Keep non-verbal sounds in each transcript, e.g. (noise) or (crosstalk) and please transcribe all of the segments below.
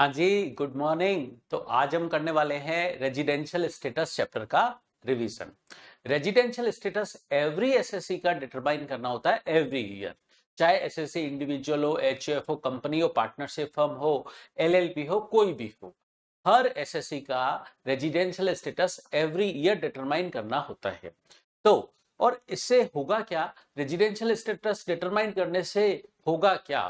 हाँ जी good morning तो आज हम करने वाले हैं रेजिडेंशियल स्टेटस चैप्टर का revision residential status every assessee का डिटरमाइन करना होता है एवरी ईयर चाहे एसएससी इंडिविजुअल हो एच हो कंपनी हो पार्टनरशिप फर्म हो एलएलपी हो कोई भी हो हर एसएससी का residential status every year determine करना होता है तो और इससे होगा क्या रेजिडेंशियल स्टेटस डिटरमाइन करने से होगा क्या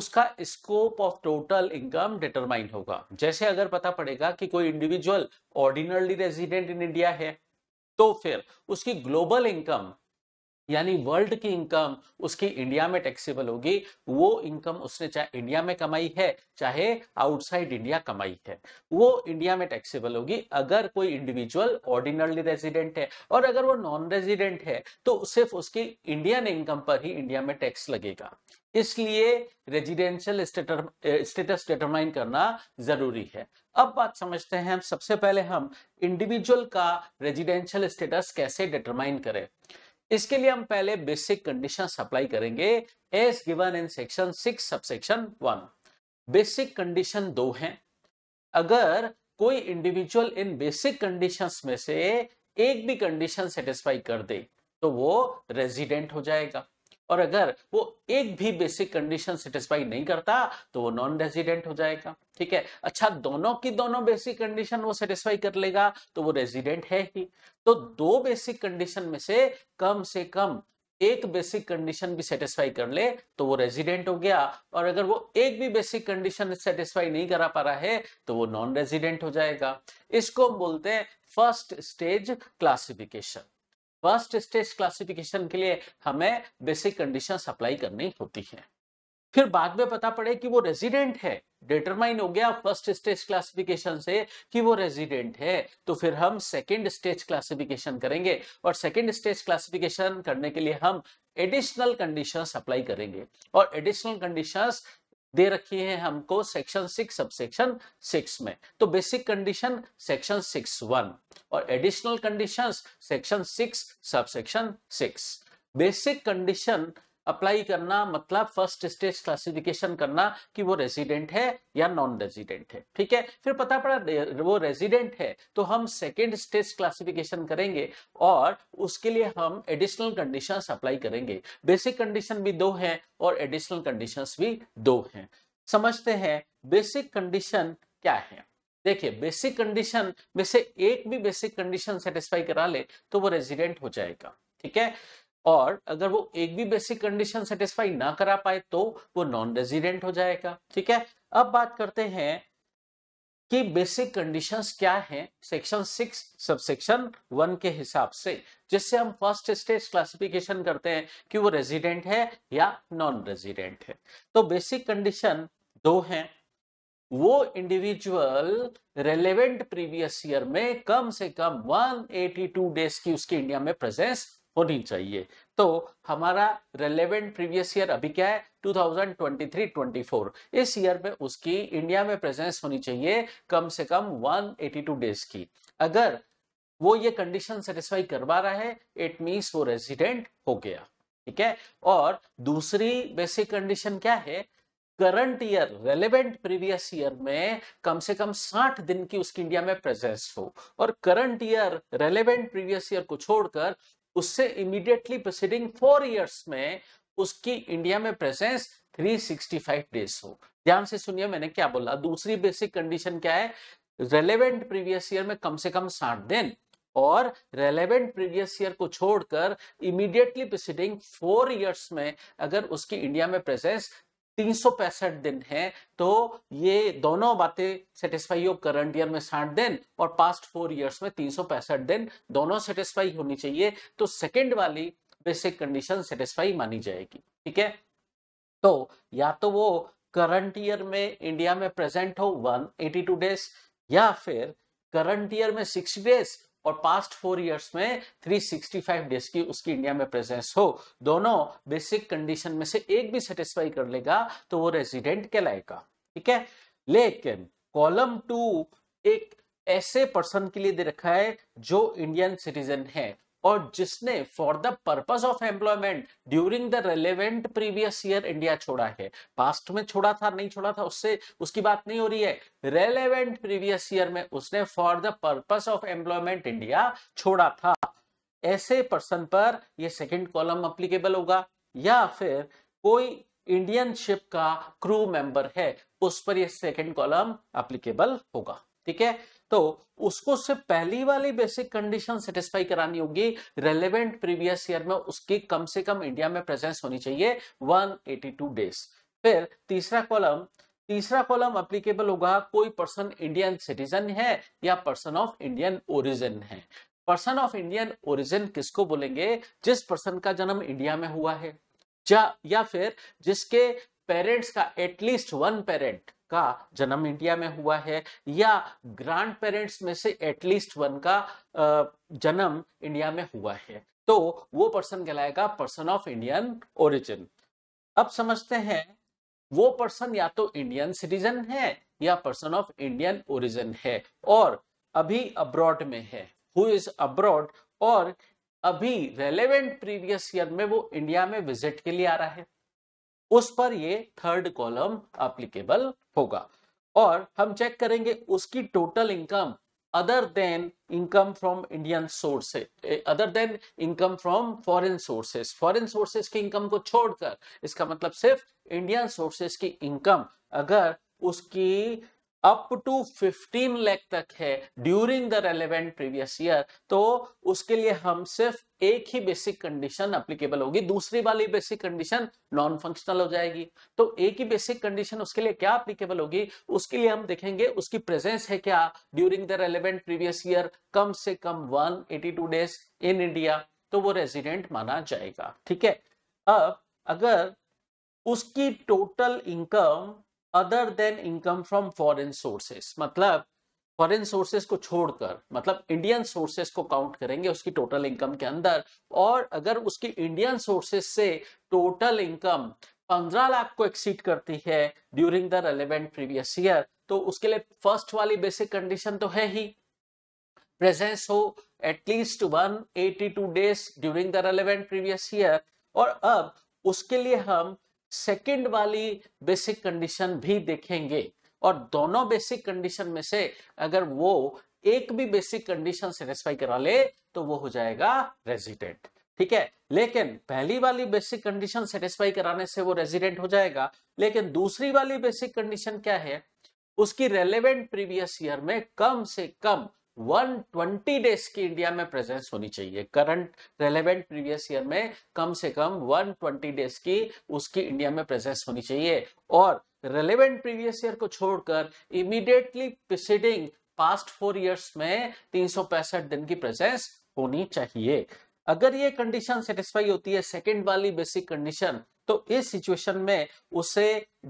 उसका scope of total income determine होगा जैसे अगर पता पड़ेगा कि कोई individual ordinarily resident in India है तो फिर उसकी ग्लोबल इनकम यानी वर्ल्ड की इनकम उसकी इंडिया में टैक्सेबल होगी वो इनकम उसने चाहे इंडिया में कमाई है चाहे आउटसाइड इंडिया कमाई है वो इंडिया में टैक्सेबल होगी अगर कोई इंडिविजुअल ऑर्डिनरली रेजिडेंट है और अगर वो नॉन रेजिडेंट है तो सिर्फ उसकी इंडियन इनकम पर ही इंडिया में टैक्स लगेगा इसलिए रेजिडेंशियल स्टेटस डिटरमाइन करना जरूरी है अब बात समझते हैं सबसे पहले हम इंडिविजुअल का रेजिडेंशियल स्टेटस कैसे डिटरमाइन करें इसके लिए हम पहले बेसिक कंडीशन अप्लाई करेंगे as given in section six subsection one basic condition दो हैं अगर कोई इंडिविजुअल इन बेसिक कंडीशंस में से एक भी कंडीशन सेटिस्फाई कर दे तो वो रेजिडेंट हो जाएगा और अगर वो एक भी बेसिक कंडीशन सेटिस्फाई नहीं करता तो वो नॉन रेजिडेंट हो जाएगा ठीक है अच्छा दोनों की दोनों बेसिक कंडीशन वो सेटिस्फाई कर लेगा तो वो रेजिडेंट है ही तो दो बेसिक कंडीशन में से कम से कम एक बेसिक कंडीशन भी सेटिस्फाई कर ले तो वो रेजिडेंट हो गया और अगर वो एक भी बेसिक कंडीशन सेटिस्फाई नहीं करा पा रहा है तो वो नॉन रेजिडेंट हो जाएगा इसको बोलते हैं first stage classification first stage classification के लिए हमें बेसिक कंडीशन अप्लाई करनी होती है फिर बाद में पता पड़े कि वो रेजिडेंट है डिटरमाइन हो गया फर्स्ट स्टेज क्लासिफिकेशन से कि वो रेजिडेंट है तो फिर हम सेकेंड स्टेज क्लासिफिकेशन करेंगे और सेकेंड स्टेज क्लासिफिकेशन करने के लिए हम एडिशनल कंडीशंस अप्लाई करेंगे और एडिशनल कंडीशंस दे रखी है हमको section six sub section six में तो basic condition section six one और additional conditions section six sub section six basic condition apply करना मतलब फर्स्ट स्टेज क्लासिफिकेशन करना कि वो रेजिडेंट है या नॉन रेजिडेंट है ठीक है फिर पता पड़ा वो रेजिडेंट है तो हम सेकेंड स्टेज क्लासिफिकेशन करेंगे और उसके लिए हम एडिशनल कंडीशन अप्लाई करेंगे बेसिक कंडीशन भी दो हैं और एडिशनल कंडीशन भी दो हैं समझते हैं बेसिक कंडीशन क्या है देखिए बेसिक कंडीशन में से एक भी बेसिक कंडीशन सेटिस्फाई करा ले तो वो रेजिडेंट हो जाएगा ठीक है और अगर वो एक भी बेसिक कंडीशन सेटिस्फाई ना करा पाए तो वो नॉन रेजिडेंट हो जाएगा ठीक है अब बात करते हैं कि बेसिक कंडीशंस क्या हैं सेक्शन सिक्स सबसेक्शन वन के हिसाब से जिससे हम फर्स्ट स्टेज क्लासिफिकेशन करते हैं कि वो रेजिडेंट है या नॉन रेजिडेंट है तो बेसिक कंडीशन दो हैं वो इंडिविजुअल रेलेवेंट प्रीवियस ईयर में कम से कम 182 डेज की उसके इंडिया में प्रेजेंस होनी चाहिए तो हमारा रेलेवेंट प्रीवियस ईयर अभी क्या है 2023-24 इस ईयर में उसकी इंडिया में प्रेजेंस होनी चाहिए कम से कम 182 डेज की अगर वो ये कंडीशन सेटिस्फाई करवा रहा है इट मीन्स वो रेजिडेंट हो गया ठीक है और दूसरी बेसिक कंडीशन क्या है current year relevant previous year में कम से कम 60 दिन की उसकी इंडिया में प्रेजेंस हो और current year relevant previous year को छोड़कर उससे इमीडिएटली प्रोसीडिंग फोर ईयर्स में उसकी इंडिया में प्रेजेंस 365 डेज हो ध्यान से सुनिए मैंने क्या बोला दूसरी बेसिक कंडीशन क्या है रेलेवेंट प्रीवियस ईयर में कम से कम साठ दिन और रेलेवेंट प्रीवियस ईयर को छोड़कर इमीडिएटली प्रोसीडिंग फोर ईयर्स में अगर उसकी इंडिया में प्रेजेंस तीन दिन है तो ये दोनों बातें सेटिस्फाई हो करंट ईयर में साठ दिन और पास्ट फोर ईयर्स में तीन दिन दोनों सेटिस्फाई होनी चाहिए तो सेकेंड वाली बेसिक कंडीशन सेटिस्फाई मानी जाएगी ठीक है तो या तो वो करंट ईयर में इंडिया में प्रेजेंट हो 182 डेज या फिर करंट ईयर में 60 डेज और पास्ट फोर इयर्स में 365 डेज की उसकी इंडिया में प्रेजेंस हो दोनों बेसिक कंडीशन में से एक भी सेटिस्फाई कर लेगा तो वो रेजिडेंट कहलाएगा ठीक है लेकिन कॉलम टू एक ऐसे पर्सन के लिए दे रखा है जो इंडियन सिटीजन है और जिसने for the purpose of employment during the relevant previous year India छोड़ा है पास्ट में छोड़ा था नहीं छोड़ा था उससे उसकी बात नहीं हो रही है रेलेवेंट प्रीवियस ईयर में उसने for the purpose of employment India छोड़ा था ऐसे पर्सन पर यह सेकेंड कॉलम अप्लीकेबल होगा या फिर कोई इंडियन शिप का क्रू मेंबर है उस पर यह सेकेंड कॉलम अप्लीकेबल होगा ठीक है तो उसको सिर्फ पहली वाली बेसिक कंडीशन सेटिस्फाई करानी होगी रेलेवेंट प्रीवियस ईयर में उसकी कम से कम इंडिया में प्रेजेंस होनी चाहिए 182 डेज फिर तीसरा कॉलम तीसरा कॉलम अप्लीकेबल होगा कोई पर्सन इंडियन सिटीजन है या पर्सन ऑफ इंडियन ओरिजिन है पर्सन ऑफ इंडियन ओरिजिन किसको बोलेंगे जिस पर्सन का जन्म इंडिया में हुआ है या, या फिर जिसके पेरेंट्स का एटलीस्ट वन पेरेंट का जन्म इंडिया में हुआ है या ग्रांड पेरेंट्स में से एटलीस्ट वन का जन्म इंडिया में हुआ है तो वो पर्सन कहलाएगा पर्सन ऑफ इंडियन ओरिजिन अब समझते हैं वो पर्सन या तो इंडियन सिटीजन है या पर्सन ऑफ इंडियन ओरिजिन है और अभी अब्रॉड में है हु इज अब्रॉड और अभी रेलेवेंट प्रीवियस ईयर में वो इंडिया में विजिट के लिए आ रहा है उस पर ये थर्ड कॉलम अप्लीकेबल होगा और हम चेक करेंगे उसकी total income other than income from Indian sources other than income from foreign sources foreign sources की इनकम को छोड़कर इसका मतलब सिर्फ इंडियन सोर्सेज की इनकम अगर उसकी अप टू 15 लैख तक है during the relevant previous year तो उसके लिए हम सिर्फ एक ही बेसिक कंडीशन अप्लीकेबल होगी दूसरी वाली बेसिक कंडीशन नॉन फंक्शनल हो जाएगी तो एक ही बेसिक कंडीशन उसके लिए क्या अप्लीकेबल होगी उसके लिए हम देखेंगे उसकी प्रेजेंस है क्या during the relevant previous year कम से कम टू डेज इन इंडिया तो वो रेजिडेंट माना जाएगा ठीक है अब अगर उसकी total income other than income from foreign sources मतलब फॉरेन सोर्सेस को छोड़कर मतलब इंडियन सोर्सेस को काउंट करेंगे उसकी टोटल इनकम के अंदर और अगर उसकी इंडियन सोर्सेस से टोटल इनकम पंद्रह लाख को एक्सीड करती है during the relevant previous year तो उसके लिए फर्स्ट वाली बेसिक कंडीशन तो है ही प्रेजेंस हो at least 182 days during the relevant previous year और अब उसके लिए हम सेकेंड वाली बेसिक कंडीशन भी देखेंगे और दोनों बेसिक कंडीशन में से अगर वो एक भी बेसिक कंडीशन सेटिस्फाई करा ले तो वो हो जाएगा रेजिडेंट ठीक है लेकिन पहली वाली बेसिक कंडीशन सेटिस्फाई कराने से वो रेजिडेंट हो जाएगा लेकिन दूसरी वाली बेसिक कंडीशन क्या है उसकी रेलेवेंट प्रीवियस ईयर में कम से कम 120 डेज की इंडिया में प्रेजेंस होनी चाहिए करंट रेलेवेंट प्रीवियस ईयर में कम से कम 120 डेज की उसकी इंडिया में प्रेजेंस होनी चाहिए और रेलेवेंट प्रीवियस ईयर को छोड़कर immediately preceding past four years में तीन दिन की प्रेजेंस होनी चाहिए अगर ये कंडीशन सेटिस्फाई होती है सेकेंड वाली बेसिक कंडीशन तो इस सिचुएशन में उसे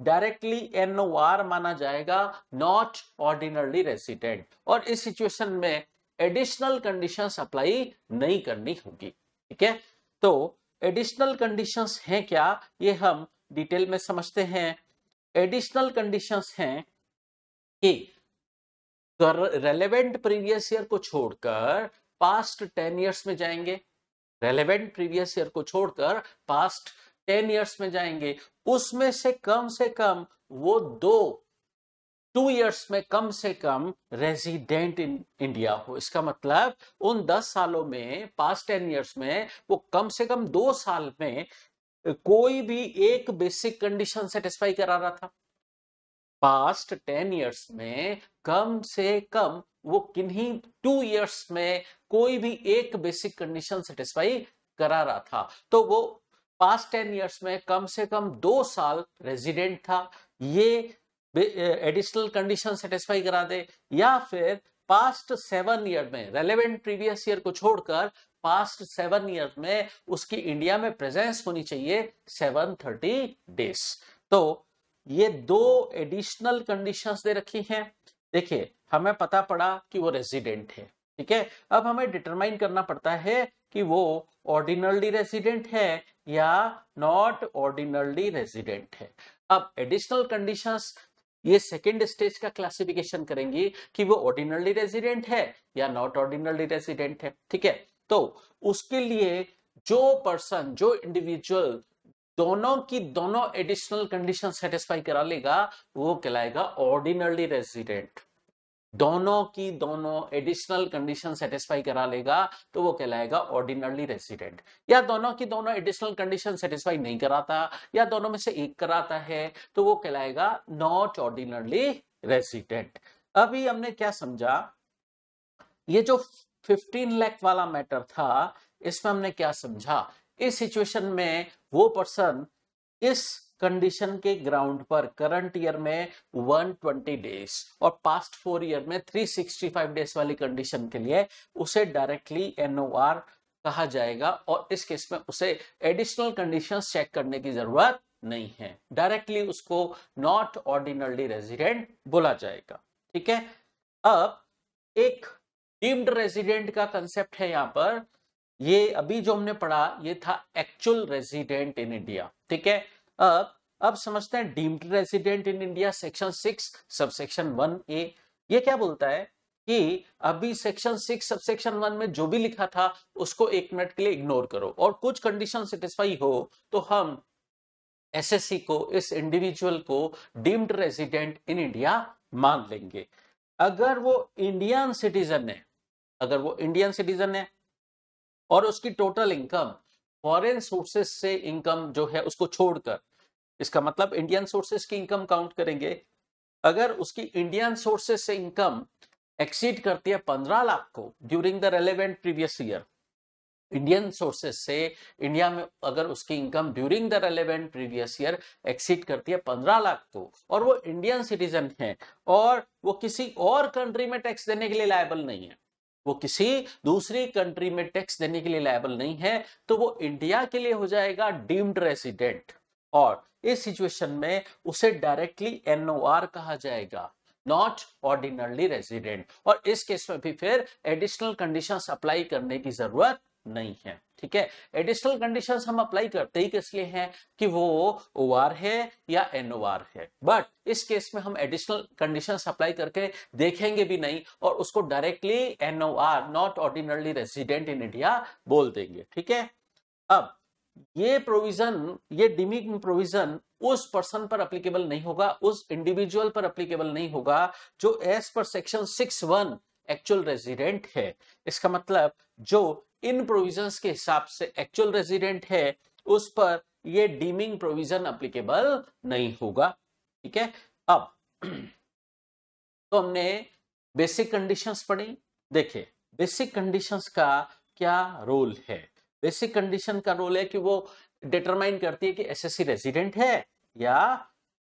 डायरेक्टली एन ओ आर माना जाएगा नॉट ऑर्डिनरली रेसिडेंट और इस सिचुएशन में एडिशनल कंडीशन अप्लाई नहीं करनी होगी ठीक है तो एडिशनल कंडीशन हैं क्या ये हम डिटेल में समझते हैं एडिशनल कंडीशंस हैं कि रेलेवेंट प्रीवियस ईयर को छोड़कर पास्ट टेन ईयर्स में जाएंगे रेलेवेंट प्रीवियस ईयर को छोड़कर पास्ट टेन ईयर्स में जाएंगे उसमें से कम से कम वो दो टू ईयर्स में कम से कम रेजिडेंट इन इंडिया हो इसका मतलब उन दस सालों में पास्ट टेन ईयर्स में वो कम से कम दो साल में कोई भी एक बेसिक कंडीशन सेटिस्फाई करा रहा था पास्ट टेन ईयर्स में कम से कम वो किन्हीं टू ईयर्स में कोई भी एक बेसिक कंडीशन सेटिस्फाई करा रहा था तो वो पास्ट टेन ईयर्स में कम से कम दो साल रेजिडेंट था ये एडिशनल कंडीशन सेटिस्फाई करा दे या फिर पास्ट सेवन ईयर में रेलेवेंट प्रीवियस ईयर को छोड़कर पास्ट सेवन ईयर में उसकी इंडिया में प्रेजेंस होनी चाहिए सेवन थर्टी डेज तो ये दो एडिशनल कंडीशंस दे रखी हैं देखिए हमें पता पड़ा कि वो रेजिडेंट है ठीक है अब हमें डिटरमाइन करना पड़ता है कि वो ऑर्डिनरली रेजिडेंट है या नॉट ऑर्डिनरली रेजिडेंट है अब एडिशनल कंडीशन ये सेकेंड स्टेज का क्लासिफिकेशन करेंगी कि वो ऑर्डिनरली रेजिडेंट है या नॉट ऑर्डिनरली रेजिडेंट है ठीक है तो उसके लिए जो पर्सन जो इंडिविजुअल दोनों की दोनों एडिशनल कंडीशन सेटिस्फाई करा लेगा वो कहलाएगा ऑर्डिनरली रेजिडेंट दोनों की दोनों एडिशनल कंडीशन सेटिस्फाई करा लेगा तो वो कहलाएगा ऑर्डिनरली रेसिडेंट या दोनों की दोनों एडिशनल कंडीशन सेटिस्फाई नहीं कराता या दोनों में से एक कराता है तो वो कहलाएगा नॉट ऑर्डिनरली रेसिडेंट अभी हमने क्या समझा ये जो 15 लाख वाला मैटर था इसमें हमने क्या समझा इस सिचुएशन में वो पर्सन इस कंडीशन के ग्राउंड पर करंट ईयर में 120 डेज और पास्ट फोर ईयर में 365 डेज वाली कंडीशन के लिए उसे डायरेक्टली एनओआर कहा जाएगा और इस केस में उसे एडिशनल कंडीशन चेक करने की जरूरत नहीं है डायरेक्टली उसको नॉट ऑर्डिनरली रेजिडेंट बोला जाएगा ठीक है अब एक डीम्ड रेजिडेंट का कंसेप्ट है यहां पर ये अभी जो हमने पढ़ा ये था एक्चुअल रेजिडेंट इन इंडिया ठीक है अब अब समझते हैं deemed resident in India section six sub section one A ये क्या बोलता है कि अभी section six sub section one में जो भी लिखा था उसको एक मिनट के लिए इग्नोर करो और कुछ कंडीशन सेटिस्फाई हो तो हम एसएससी को इस इंडिविजुअल को डीम्ड रेजिडेंट इन इंडिया मान लेंगे अगर वो इंडियन सिटीजन है अगर वो इंडियन सिटीजन है और उसकी टोटल इनकम फॉरेन सोर्सेस से इनकम जो है उसको छोड़कर इसका मतलब इंडियन सोर्सेस की इनकम काउंट करेंगे अगर उसकी इंडियन सोर्सेस से इनकम एक्सीड करती है पंद्रह लाख को during the relevant previous year Indian sources से इंडिया में अगर उसकी income during the relevant previous year exceed करती है पंद्रह लाख को और वो इंडियन सिटीजन है और वो किसी और कंट्री में टैक्स देने के लिए लायबल नहीं है वो किसी दूसरी कंट्री में टैक्स देने के लिए लायबल नहीं है तो वो इंडिया के लिए हो जाएगा डीम्ड रेसिडेंट और इस सिचुएशन में उसे डायरेक्टली एनओआर कहा जाएगा नॉट ऑर्डिनरली रेसिडेंट और इस केस में भी फिर एडिशनल कंडीशन अप्लाई करने की जरूरत नहीं है ठीक है एडिशनल कंडीशन हम अप्लाई करते ही किस लिए है कि वो ओ है या एन है बट इस केस में हम एडिशनल कंडीशन अप्लाई करके देखेंगे भी नहीं और उसको directly an not ordinarily resident in India बोल देंगे ठीक है अब ये प्रोविजन ये डिमिंग प्रोविजन उस पर्सन पर अप्लीकेबल नहीं होगा उस इंडिविजुअल पर अप्लीकेबल नहीं होगा जो एज पर section six one actual resident है इसका मतलब जो इन प्रोविजंस के हिसाब से एक्चुअल रेजिडेंट है उस पर ये डीमिंग प्रोविजन अप्लीकेबल नहीं होगा ठीक है अब (clears throat) तो हमने बेसिक कंडीशंस पढ़ी देखिए बेसिक कंडीशंस का क्या रोल है बेसिक कंडीशन का रोल है कि वो डिटरमाइन करती है कि एसएससी रेजिडेंट है या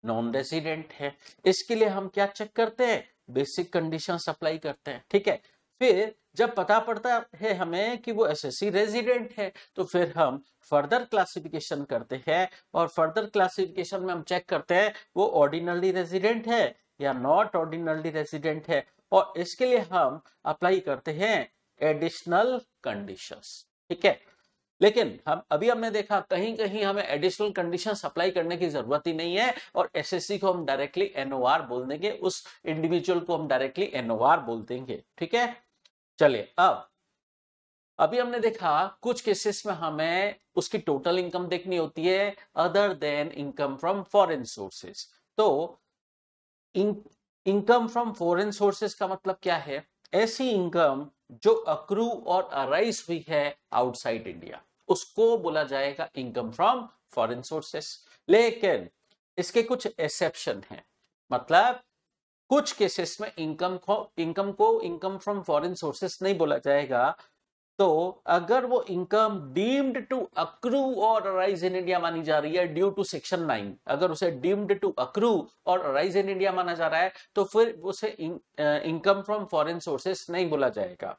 नॉन रेजिडेंट है इसके लिए हम क्या चेक करते हैं बेसिक कंडीशंस अप्लाई करते हैं ठीक है फिर जब पता पड़ता है हमें कि वो एसएससी रेजिडेंट है तो फिर हम फर्दर क्लासिफिकेशन करते हैं और फर्दर क्लासिफिकेशन में हम चेक करते हैं वो ऑर्डिनरली रेजिडेंट है या नॉट ऑर्डिनरली रेजिडेंट है और इसके लिए हम अप्लाई करते हैं एडिशनल कंडीशन ठीक है लेकिन हम अभी हमने देखा कहीं कहीं हमें एडिशनल कंडीशन अप्लाई करने की जरूरत ही नहीं है और एसएससी को हम डायरेक्टली एनओआर बोल देंगे उस इंडिविजुअल को हम डायरेक्टली एनओआर बोल देंगे ठीक है चलिए अब अभी हमने देखा कुछ केसेस में हमें उसकी टोटल इनकम देखनी होती है other than income from foreign sources तो इनकम फ्रॉम फॉरेन सोर्सेस का मतलब क्या है ऐसी इनकम जो अक्रू और अराइज हुई है आउटसाइड इंडिया उसको बोला जाएगा इनकम फ्रॉम फॉरेन सोर्सेस लेकिन इसके कुछ एक्सेप्शन हैं मतलब कुछ केसेस में इनकम को इनकम को इनकम फ्रॉम फॉरेन सोर्सेस नहीं बोला जाएगा तो अगर वो इनकम डीम्ड टू अक्रू और अराइज इन इंडिया मानी जा रही है ड्यू टू सेक्शन नाइन अगर उसे डीम्ड टू अक्रू और अराइज इन इंडिया माना जा रहा है तो फिर उसे इनकम फ्रॉम फॉरेन सोर्सेस नहीं बोला जाएगा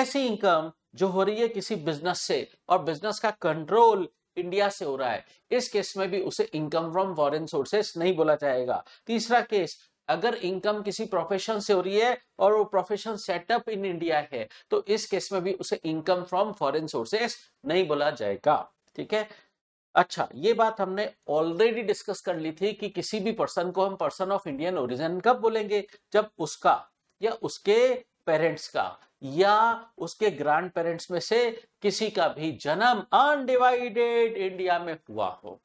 ऐसी इनकम जो हो रही है किसी बिजनेस से और बिजनेस का कंट्रोल इंडिया से हो रहा है इस केस में भी उसे इनकम फ्रॉम फॉरेन सोर्सेस नहीं बोला जाएगा तीसरा केस अगर इनकम किसी प्रोफेशन से हो रही है और वो प्रोफेशन सेटअप इन इंडिया है तो इस केस में भी उसे इनकम फ्रॉम फॉरेन सोर्सेस नहीं बोला जाएगा ठीक है अच्छा ये बात हमने ऑलरेडी डिस्कस कर ली थी कि किसी भी पर्सन को हम पर्सन ऑफ इंडियन ओरिजिन कब बोलेंगे जब उसका या उसके पेरेंट्स का या उसके ग्रैंड पेरेंट्स में से किसी का भी जन्म अनडिवाइडेड इंडिया में हुआ हो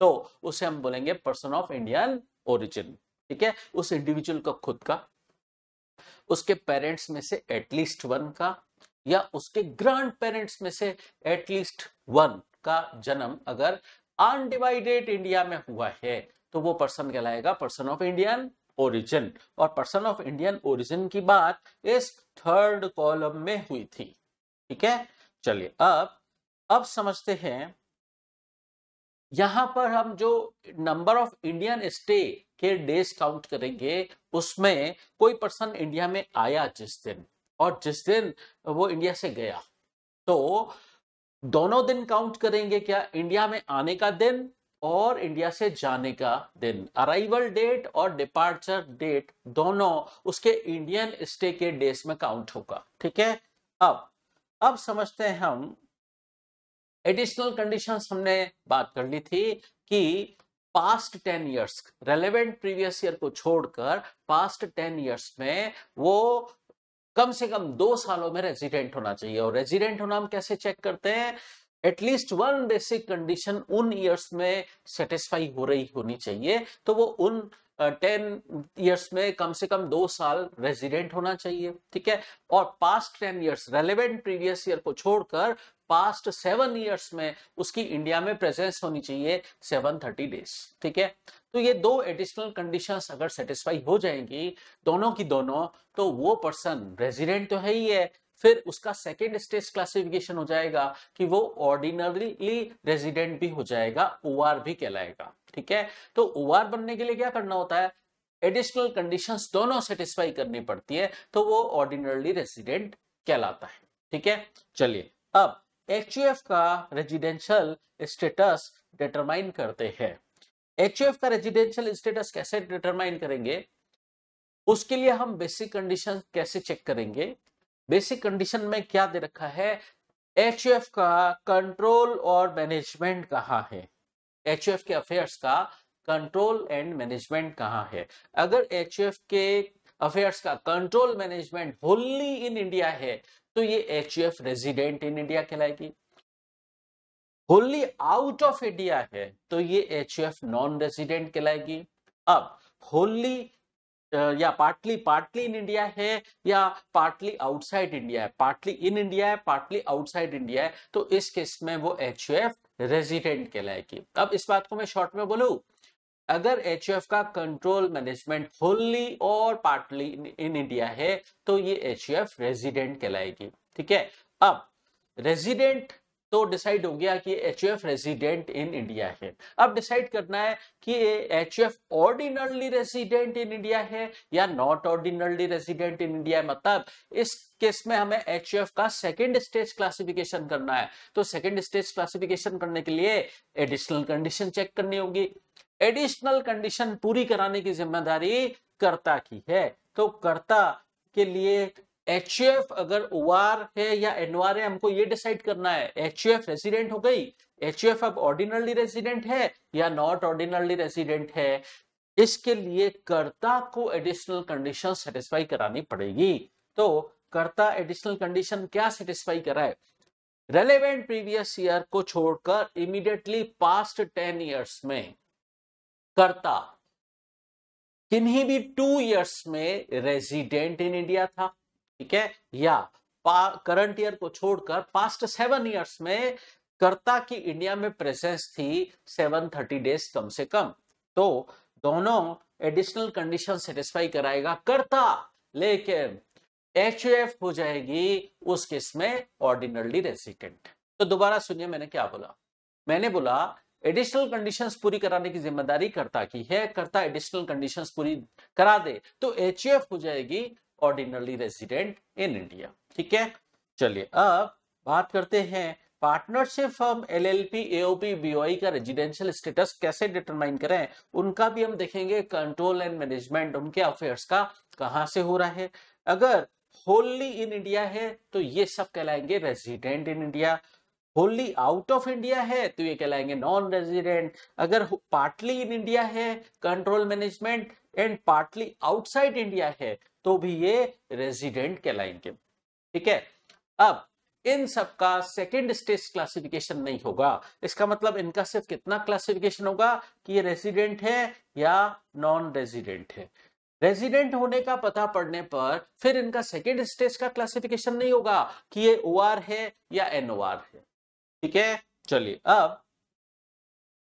तो उसे हम बोलेंगे पर्सन ऑफ इंडियन ओरिजिन ठीक है उस इंडिविजुअल का खुद का उसके पेरेंट्स में से एटलीस्ट वन का या उसके ग्रांड पेरेंट्स में से एटलीस्ट वन का जन्म अगर अनडिवाइडेड इंडिया में हुआ है तो वो पर्सन कहलाएगा पर्सन ऑफ इंडियन ओरिजिन और पर्सन ऑफ इंडियन ओरिजिन की बात इस थर्ड कॉलम में हुई थी ठीक है चलिए अब अब समझते हैं यहां पर हम जो नंबर ऑफ इंडियन स्टे के डेज काउंट करेंगे उसमें कोई पर्सन इंडिया में आया जिस दिन और जिस दिन वो इंडिया से गया तो दोनों दिन काउंट करेंगे क्या इंडिया में आने का दिन और इंडिया से जाने का दिन अराइवल डेट और डिपार्चर डेट दोनों उसके इंडियन स्टे के डेज में काउंट होगा ठीक है अब अब समझते हैं हम एडिशनल कंडीशन हमने बात कर ली थी कि past ten years relevant previous year को छोड़कर पास्ट टेन ईयर्स में वो कम से कम दो सालों में रेजिडेंट होना चाहिए और रेजिडेंट होना हम कैसे चेक करते हैं एटलीस्ट वन बेसिक कंडीशन उन ईयर्स में सेटिस्फाई हो रही होनी चाहिए तो वो उन टेन uh, ईयर्स में कम से कम दो साल रेजिडेंट होना चाहिए ठीक है और past ten years relevant previous year को छोड़कर पास्ट सेवन ईयर्स में उसकी इंडिया में प्रेजेंस होनी चाहिए सेवन थर्टी डेज ठीक है तो ये दो एडिशनल कंडीशंस अगर सेटिस्फाई हो जाएंगी दोनों की दोनों तो वो पर्सन रेजिडेंट तो है ही है फिर उसका सेकेंड स्टेज क्लासिफिकेशन हो जाएगा कि वो ऑर्डिनरीली रेजिडेंट भी हो जाएगा ओ भी कहलाएगा ठीक है तो ओ बनने के लिए क्या करना होता है एडिशनल कंडीशंस दोनों सेटिस्फाई करनी पड़ती है तो वो ऑर्डिनरली रेसिडेंट कहलाता है ठीक है चलिए अब एच का रेजिडेंशियल स्टेटस डिटरमाइन करते हैं एच का रेजिडेंशियल स्टेटस कैसे डिटरमाइन करेंगे उसके लिए हम बेसिक कंडीशन कैसे चेक करेंगे बेसिक कंडीशन में क्या दे रखा है एच का कंट्रोल और मैनेजमेंट कहाँ है एच के अफेयर्स का कंट्रोल एंड मैनेजमेंट कहाँ है अगर एच के अफेयर्स का control management wholly in India है तो ये H U F resident in India कहलाएगी होली आउट ऑफ इंडिया है तो ये H U F non resident कहलाएगी अब होली या पार्टली पार्टली इन इंडिया है या पार्टली आउटसाइड इंडिया है पार्टली इन इंडिया है पार्टली आउटसाइड इंडिया है तो इस केस में वो एच यू एफ रेजिडेंट कहलाएगी अब इस बात को मैं शॉर्ट में बोलू अगर एच का control management fully or partly in India है तो ये एच रेजिडेंट कहलाएगी ठीक है अब रेजिडेंट तो डिसाइड हो गया कि एच रेजिडेंट इन इंडिया है अब डिसाइड करना है कि H ordinarily resident in India है या not ordinarily resident in India है मतलब इस केस में हमें एच का सेकेंड स्टेज क्लासिफिकेशन करना है तो सेकेंड स्टेज क्लासिफिकेशन करने के लिए एडिशनल कंडीशन चेक करनी होगी एडिशनल कंडीशन पूरी कराने की जिम्मेदारी कर्ता की है तो कर्ता के लिए एच अगर ओ है या एन है हमको ये डिसाइड करना है एच रेसिडेंट हो गई एच अब ऑर्डिनरली रेसिडेंट है या नॉट ऑर्डिनरली रेसिडेंट है इसके लिए कर्ता को एडिशनल कंडीशन सेटिस्फाई करानी पड़ेगी तो कर्ता एडिशनल कंडीशन क्या सेटिस्फाई कराए रेलेवेंट प्रीवियस ईयर को छोड़कर इमीडिएटली पास्ट टेन ईयर्स में करता किन्हीं भी टू इयर्स में रेजिडेंट इन इंडिया था ठीक है या करंट ईयर को छोड़कर पास्ट सेवन ईयर्स में कर्ता की इंडिया में प्रेजेंस थी सेवन थर्टी डेज कम से कम तो दोनों एडिशनल कंडीशन सेटिस्फाई कराएगा कर्ता लेकिन एच हो जाएगी उस केस में ऑर्डिनरली रेसिडेंट तो दोबारा सुनिए मैंने क्या बोला मैंने बोला एडिशनल कंडीशंस पूरी कराने की जिम्मेदारी कर्ता की है कर्ता एडिशनल कंडीशंस पूरी करा दे तो एच हो जाएगी ऑर्डिनरली रेजिडेंट इन इंडिया ठीक है चलिए अब बात करते हैं partnership firm L L P का रेजिडेंशियल स्टेटस कैसे डिटरमाइन करें उनका भी हम देखेंगे कंट्रोल एंड मैनेजमेंट उनके अफेयर्स का कहाँ से हो रहा है अगर होल्ली इन इंडिया है तो ये सब कहलाएंगे resident in India wholly out of India है तो ये कहलाएंगे नॉन रेजिडेंट अगर पार्टली इन इंडिया है control management and partly outside India है तो भी ये रेजिडेंट कहलाएंगे ठीक है अब इन सबका सेकेंड स्टेज क्लासिफिकेशन नहीं होगा इसका मतलब इनका सिर्फ कितना क्लासिफिकेशन होगा कि ये रेजिडेंट है या नॉन रेजिडेंट है रेजिडेंट होने का पता पड़ने पर फिर इनका सेकेंड स्टेज का क्लासिफिकेशन नहीं होगा कि ये ओ है या एन है ठीक है चलिए अब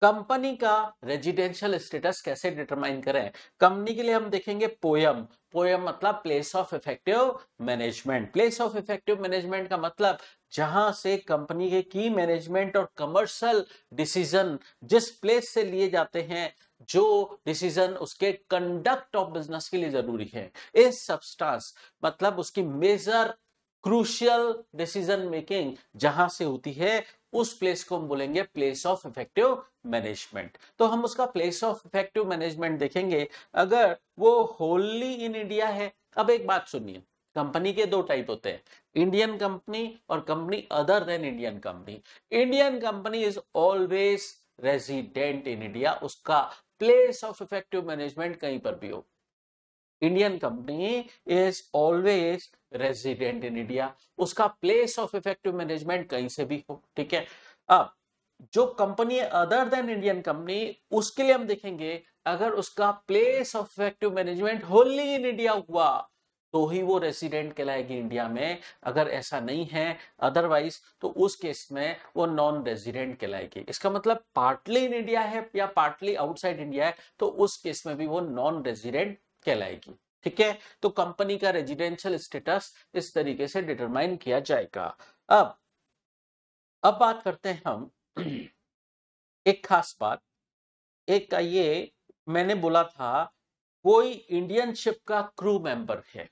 कंपनी का रेजिडेंशियल स्टेटस कैसे डिटरमाइन करें कंपनी के लिए हम देखेंगे पोयम पोयम मतलब place of effective management place of effective management का मतलब जहां से कंपनी के की मैनेजमेंट और कमर्शियल डिसीजन जिस प्लेस से लिए जाते हैं जो डिसीजन उसके कंडक्ट ऑफ बिजनेस के लिए जरूरी है इस सबस्टांस मतलब उसकी मेजर क्रूशियल डिसीजन मेकिंग जहां से होती है उस प्लेस को हम बोलेंगे प्लेस ऑफ इफेक्टिव मैनेजमेंट तो हम उसका प्लेस ऑफ इफेक्टिव मैनेजमेंट देखेंगे अगर वो होली इन इंडिया है अब एक बात सुनिए कंपनी के दो टाइप होते हैं इंडियन कंपनी और company other than Indian company Indian company is always resident in India उसका प्लेस ऑफ इफेक्टिव मैनेजमेंट कहीं पर भी हो Indian company is always resident in India उसका प्लेस ऑफ इफेक्टिव मैनेजमेंट कहीं से भी हो ठीक है अब जो company other than Indian company उसके लिए हम देखेंगे अगर उसका place of effective management wholly in India हुआ तो ही वो रेसिडेंट कहलाएगी इंडिया में अगर ऐसा नहीं है अदरवाइज तो उस केस में वो नॉन रेजिडेंट कहलाएगी इसका मतलब पार्टली इन इंडिया है या पार्टली आउटसाइड इंडिया है तो उस केस में भी वो नॉन रेजिडेंट कहलाएगी ठीक है तो कंपनी का रेजिडेंशियल स्टेटस इस तरीके से डिटरमाइन किया जाएगा अब अब बात करते हैं हम (clears throat) एक खास बात एक का ये मैंने बोला था कोई इंडियन शिप का क्रू मेंबर है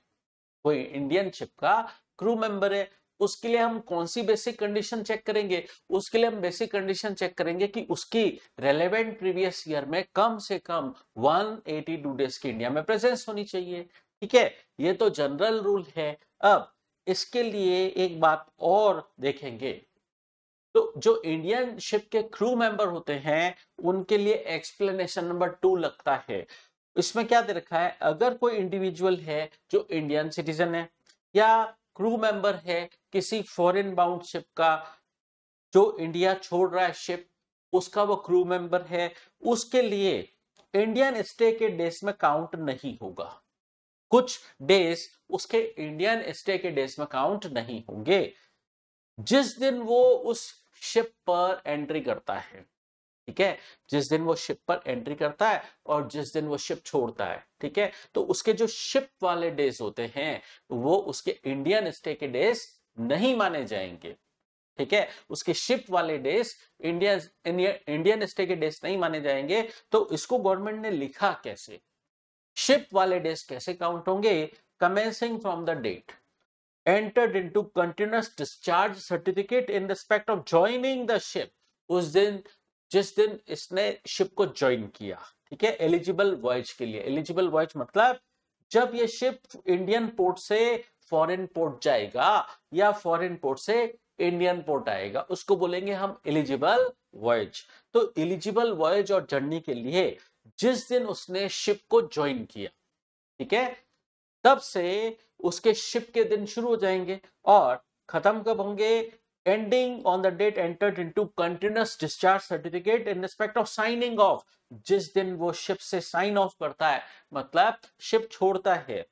कोई इंडियन शिप का क्रू मेंबर है उसके लिए हम कौन सी बेसिक कंडीशन चेक करेंगे उसके लिए हम बेसिक कंडीशन चेक करेंगे कि उसकी रेलेवेंट प्रीवियस ईयर में कम से कम 182 एटी डेज की इंडिया में प्रेजेंस होनी चाहिए ठीक है ये तो जनरल रूल है अब इसके लिए एक बात और देखेंगे तो जो इंडियन शिप के क्रू मेंबर होते हैं उनके लिए एक्सप्लेनेशन नंबर टू लगता है इसमें क्या दे रखा है अगर कोई इंडिविजुअल है जो इंडियन सिटीजन है या क्रू मेंबर है किसी फॉरेन बाउंड शिप का जो इंडिया छोड़ रहा है शिप उसका वो क्रू मेंबर है उसके लिए इंडियन स्टे के डेज में काउंट नहीं होगा कुछ डेज उसके इंडियन स्टे के डेज में काउंट नहीं होंगे जिस दिन वो उस शिप पर एंट्री करता है ठीक है जिस दिन वो शिप पर एंट्री करता है और जिस दिन वो शिप छोड़ता है ठीक है तो उसके जो शिप वाले डेज होते हैं वो उसके इंडियन स्टे के डेज नहीं माने जाएंगे ठीक है उसके शिप वाले डेस इंडिया इंडियन स्टे के डेस नहीं माने जाएंगे तो इसको गवर्नमेंट ने लिखा कैसे शिप वाले डेस कैसे काउंट होंगे commencing from the date entered into continuous discharge certificate in respect of joining the ship उस दिन जिस दिन इसने शिप को ज्वाइन किया ठीक है एलिजिबल वॉयज के लिए एलिजिबल वॉयज मतलब जब ये शिप इंडियन पोर्ट से फॉरेन पोर्ट जाएगा या फॉरेन पोर्ट से इंडियन पोर्ट आएगा उसको बोलेंगे हम एलिजिबल वॉयज तो एलिजिबल वॉयज और जर्नी के लिए जिस दिन उसने शिप को ज्वाइन किया ठीक है तब से उसके शिप के दिन शुरू हो जाएंगे और खत्म कब होंगे ending on the date entered into continuous discharge certificate in respect of signing off जिस दिन वो शिप से साइन ऑफ करता है मतलब शिप छोड़ता है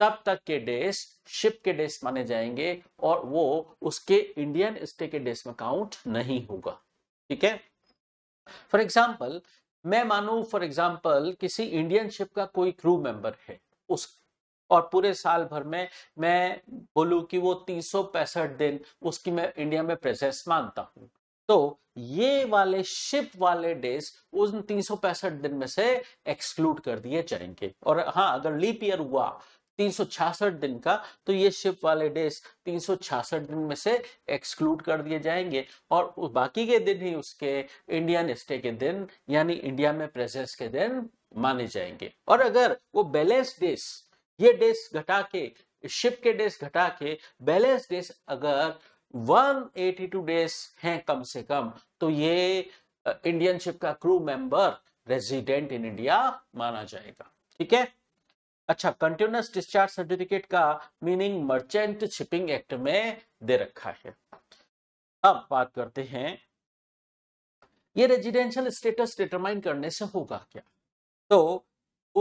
तब तक के डेस शिप के डेस माने जाएंगे और वो उसके इंडियन स्टे के डेस में काउंट नहीं होगा ठीक है फॉर एग्जाम्पल मैं मानू फॉर एग्जाम्पल किसी इंडियन शिप का कोई क्रू मेंबर है उस और पूरे साल भर में मैं बोलू कि वो तीन दिन उसकी मैं इंडिया में प्रेजेंस मानता हूं तो ये वाले शिप वाले डेज उन तीन दिन में से एक्सक्लूड कर दिए जाएंगे और हाँ अगर लीप ईयर हुआ 366 दिन का तो ये शिप वाले डेज 366 दिन में से एक्सक्लूड कर दिए जाएंगे और बाकी के दिन ही उसके इंडियन स्टे के दिन यानी इंडिया में प्रेजेंस के दिन माने जाएंगे और अगर वो बैलेंस डेज ये डेज घटा के शिप के डेज घटा के बैलेंस डेज अगर 182 डेज हैं कम से कम तो ये इंडियन शिप का crew member resident in India माना जाएगा ठीक है अच्छा कंटिन्यूस डिस्चार्ज सर्टिफिकेट का मीनिंग मर्चेंट शिपिंग एक्ट में दे रखा है अब बात करते हैं ये रेजिडेंशियल स्टेटस डिटरमाइन करने से होगा क्या तो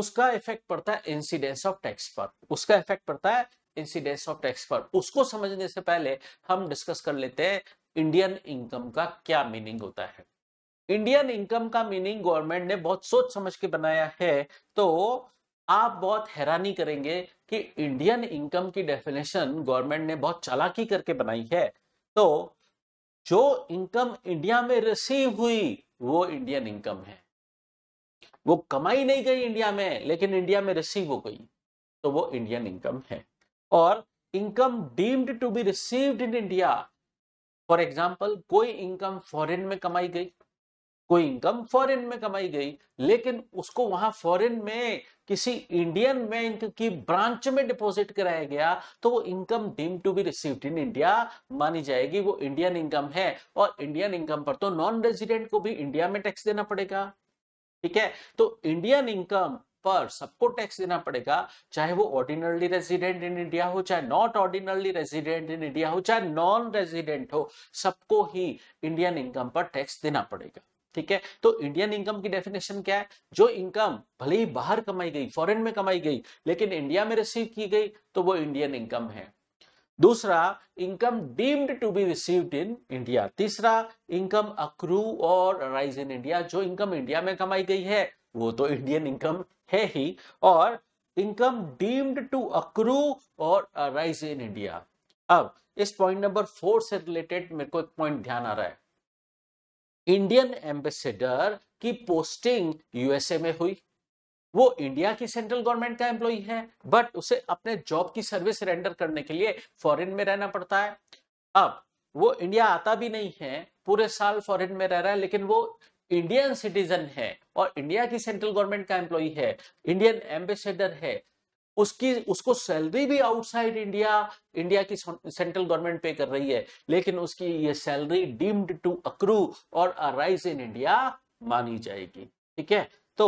उसका इफेक्ट पड़ता है इंसिडेंस ऑफ टैक्स पर उसका इफेक्ट पड़ता है इंसिडेंस ऑफ टैक्स पर उसको समझने से पहले हम डिस्कस कर लेते हैं इंडियन इनकम का क्या मीनिंग होता है इंडियन इनकम का मीनिंग गवर्नमेंट ने बहुत सोच समझ के बनाया है तो आप बहुत हैरानी करेंगे कि इंडियन इनकम की डेफिनेशन गवर्नमेंट ने बहुत चालाकी करके बनाई है तो जो इनकम इंडिया में रिसीव हुई वो इंडियन इनकम है वो कमाई नहीं गई इंडिया में लेकिन इंडिया में रिसीव हो गई तो वो इंडियन इनकम है और income deemed to be received in India for example कोई इनकम फॉरेन में कमाई गई कोई इनकम फॉरेन में कमाई गई लेकिन उसको वहां फॉरेन में किसी इंडियन बैंक की ब्रांच में डिपॉजिट कराया गया तो वो income deem to be received in India मानी जाएगी वो इंडियन इनकम है और इंडियन इनकम पर तो नॉन रेजिडेंट को भी इंडिया में टैक्स देना पड़ेगा ठीक है तो इंडियन इनकम पर सबको टैक्स देना पड़ेगा चाहे वो ऑर्डिनरली रेजिडेंट इन इंडिया हो चाहे not ordinarily resident in India हो चाहे नॉन रेजिडेंट हो सबको ही इंडियन इनकम पर टैक्स देना पड़ेगा ठीक है तो इंडियन इनकम की डेफिनेशन क्या है जो इनकम भले ही बाहर कमाई गई फॉरेन में कमाई गई लेकिन इंडिया में रिसीव की गई तो वो इंडियन इनकम है दूसरा income deemed to be received in India तीसरा इनकम अक्रू और राइज इन इंडिया जो इनकम इंडिया में कमाई गई है वो तो इंडियन इनकम है ही और इनकम डीम्ड टू अक्रू और राइज इन इंडिया अब इस पॉइंट नंबर फोर से रिलेटेड मेरे को एक पॉइंट ध्यान आ रहा है इंडियन एम्बेसडर की पोस्टिंग यूएसए में हुई वो इंडिया की सेंट्रल गवर्नमेंट का एम्प्लॉय है बट उसे अपने जॉब की सर्विस रेंडर करने के लिए फॉरेन में रहना पड़ता है अब वो इंडिया आता भी नहीं है पूरे साल फॉरेन में रह रहा है लेकिन वो इंडियन सिटीजन है और इंडिया की सेंट्रल गवर्नमेंट का एम्प्लॉय है इंडियन एम्बेसडर है उसकी उसको सैलरी भी आउटसाइड इंडिया इंडिया की सेंट्रल गवर्नमेंट पे कर रही है लेकिन उसकी ये सैलरी डीम्ड टू अक्रू और अराइज इन इंडिया मानी जाएगी ठीक है तो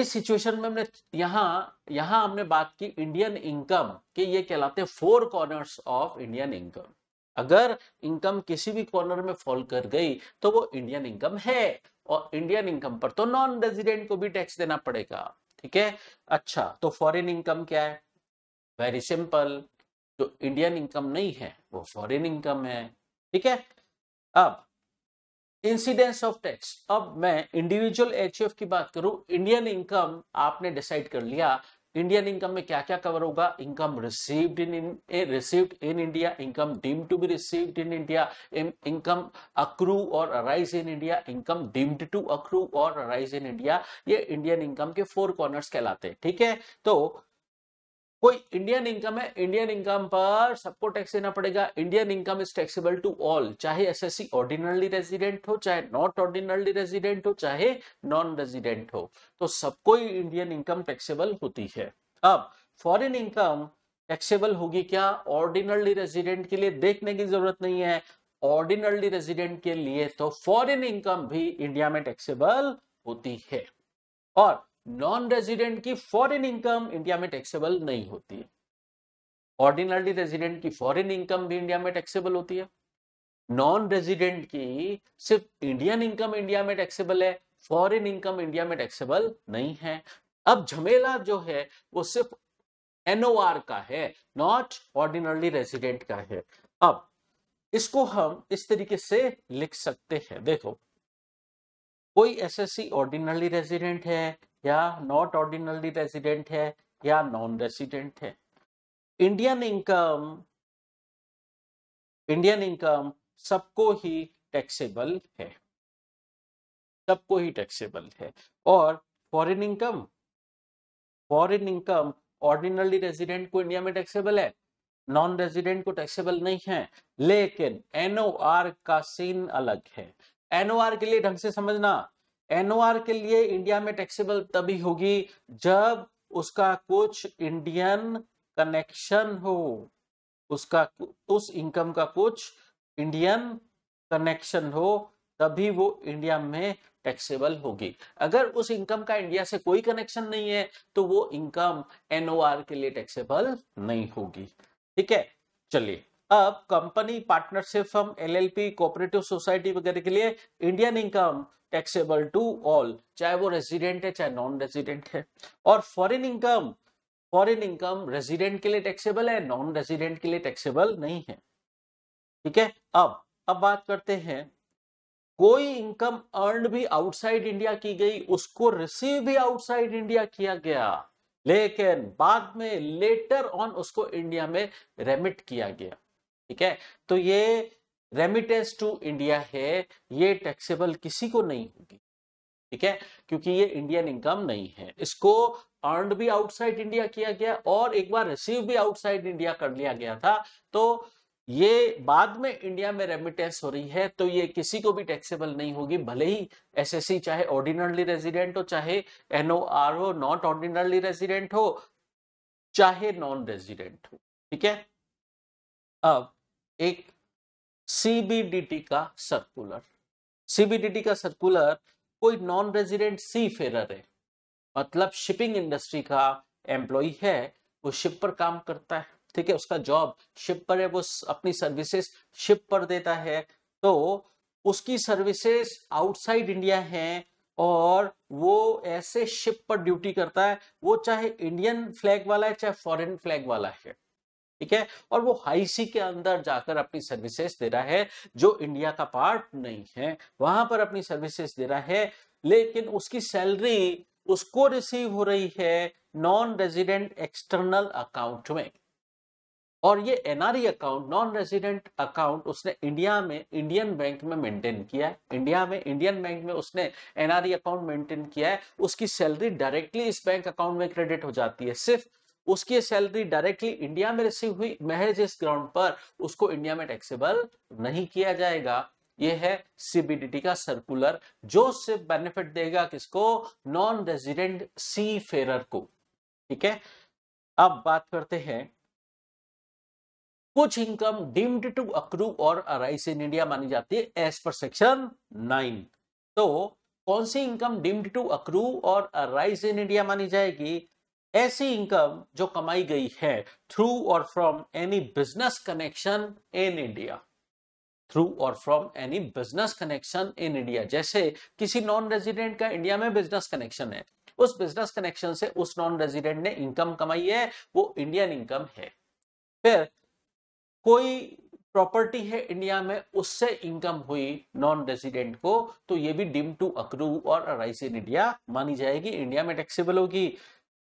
इस सिचुएशन में हमने यहां यहां हमने बात की इंडियन इनकम के ये कहलाते four corners of Indian income अगर इनकम किसी भी कॉर्नर में फॉल कर गई तो वो इंडियन इनकम है और इंडियन इनकम पर तो नॉन रेजिडेंट को भी टैक्स देना पड़ेगा ठीक है अच्छा तो फॉरेन इनकम क्या है वेरी सिंपल जो इंडियन इनकम नहीं है वो फॉरेन इनकम है ठीक है अब इंसिडेंस ऑफ टैक्स अब मैं इंडिविजुअल एच की बात करूं इंडियन इनकम आपने डिसाइड कर लिया इंडियन इनकम में क्या क्या कवर होगा income received in received in India income deem to be received in India income accrue और arise in India income deemed to accrue और अराइज इन इंडिया ये इंडियन इनकम के फोर कॉर्नर्स कहलाते हैं ठीक है तो कोई इंडियन इनकम है इंडियन इनकम पर सबको टैक्स देना पड़ेगा Indian income is taxable to all चाहे एसएससी ऑर्डिनरली रेजिडेंट हो चाहे नॉट ऑर्डिनरली रेजिडेंट हो चाहे नॉन रेजिडेंट हो तो सबको ही इंडियन इनकम टैक्सेबल होती है अब फॉरेन इनकम टैक्सेबल होगी क्या ऑर्डिनरली रेजिडेंट के लिए देखने की जरूरत नहीं है ऑर्डिनरली रेजिडेंट के लिए तो फॉरेन इनकम भी इंडिया में टैक्सेबल होती है और नॉन रेजिडेंट की फॉरेन इनकम इंडिया में टैक्सेबल नहीं होती है ऑर्डिनरली रेजिडेंट की फॉरेन इनकम भी इंडिया में टैक्सेबल होती है नॉन रेजिडेंट की सिर्फ इंडियन इनकम इंडिया में टैक्सेबल है फॉरेन इनकम इंडिया में टैक्सेबल नहीं है अब झमेला जो है वो सिर्फ एनओआर का है नॉट ऑर्डिनरली रेजिडेंट का है अब इसको हम इस तरीके से लिख सकते हैं देखो कोई एसएससी ऑर्डिनली रेजिडेंट है या नॉट ऑर्डिनली रेजिडेंट है या नॉन रेजिडेंट है इंडियन इनकम इंडियन इनकम सबको ही टैक्सेबल है सबको ही टैक्सेबल है और foreign income foreign income ordinarily resident को इंडिया में टैक्सेबल है नॉन रेजिडेंट को टैक्सेबल नहीं है लेकिन एनओआर का सीन अलग है एनओआर के लिए ढंग से समझना एनओआर के लिए इंडिया में टैक्सेबल तभी होगी जब उसका कुछ इंडियन कनेक्शन हो उसका उस इनकम का कुछ इंडियन कनेक्शन हो तभी वो इंडिया में टैक्सेबल होगी अगर उस इनकम का इंडिया से कोई कनेक्शन नहीं है तो वो इनकम एनओआर के लिए टैक्सेबल नहीं होगी ठीक है चलिए अब company partnership firm LLP cooperative society वगैरह के लिए Indian income taxable to all चाहे वो रेजिडेंट है चाहे नॉन रेजिडेंट है और foreign income foreign income resident के लिए टैक्सेबल है नॉन रेजिडेंट के लिए टैक्सेबल नहीं है ठीक है अब अब बात करते हैं कोई इनकम अर्न भी आउटसाइड इंडिया की गई उसको रिसीव भी आउटसाइड इंडिया किया गया लेकिन बाद में लेटर ऑन उसको इंडिया में रेमिट किया गया ठीक है तो ये रेमिटेंस टू इंडिया है ये टैक्सेबल किसी को नहीं होगी ठीक है क्योंकि ये इंडियन इनकम नहीं है इसको अर्न भी आउटसाइड इंडिया किया गया और एक बार रिसीव भी आउटसाइड इंडिया कर लिया गया था तो ये बाद में इंडिया में रेमिटेंस हो रही है तो ये किसी को भी टैक्सेबल नहीं होगी भले ही एसएससी चाहे ऑर्डिनरली रेजिडेंट हो चाहे एनओआर हो नॉट ऑर्डिनरली रेजिडेंट हो चाहे नॉन रेजिडेंट हो ठीक है अब एक सीबीडीटी का सर्कुलर सीबीडीटी का सर्कुलर कोई नॉन रेजिडेंट सी फेरर है मतलब शिपिंग इंडस्ट्री का एम्प्लॉय है वो शिप पर काम करता है ठीक है उसका जॉब शिप पर है वो अपनी सर्विसेज शिप पर देता है तो उसकी सर्विसेज आउटसाइड इंडिया है और वो ऐसे शिप पर ड्यूटी करता है वो चाहे इंडियन फ्लैग वाला है चाहे फॉरेन फ्लैग वाला है ठीक है और वो हाईसी के अंदर जाकर अपनी सर्विसेज दे रहा है जो इंडिया का पार्ट नहीं है वहां पर अपनी सर्विसेज दे रहा है लेकिन उसकी सैलरी उसको रिसीव हो रही है नॉन रेजिडेंट एक्सटर्नल अकाउंट में और ये NRE account non resident account उसने इंडिया में इंडियन बैंक में मेंटेन किया है इंडिया में इंडियन बैंक में उसने एनआरई अकाउंट मेंटेन किया है उसकी सैलरी डायरेक्टली इस बैंक अकाउंट में क्रेडिट हो जाती है सिर्फ उसकी सैलरी डायरेक्टली इंडिया में रिसीव हुई महज इस ग्राउंड पर उसको इंडिया में टैक्सेबल नहीं किया जाएगा यह है सीबीडीटी का सर्कुलर जो सिर्फ बेनिफिट देगा किसको नॉन रेजिडेंट सी फेरर को ठीक है अब बात करते हैं कुछ इनकम डीम्ड टू अक्रू और अराइस इन इंडिया मानी जाती है एज पर सेक्शन नाइन तो कौन सी इनकम डीम्ड टू अक्रू और अराइज इन इंडिया मानी जाएगी ऐसी इनकम जो कमाई गई है through or from any business connection in India through or from any business connection in India जैसे किसी नॉन रेजिडेंट का इंडिया में बिजनेस कनेक्शन है उस बिजनेस कनेक्शन से उस नॉन रेजिडेंट ने इनकम कमाई है वो इंडियन इनकम है फिर कोई प्रॉपर्टी है इंडिया में उससे इनकम हुई नॉन रेजिडेंट को तो ये भी डिम टू अक्रू और अराइज इन इंडिया मानी जाएगी इंडिया में टैक्सेबल होगी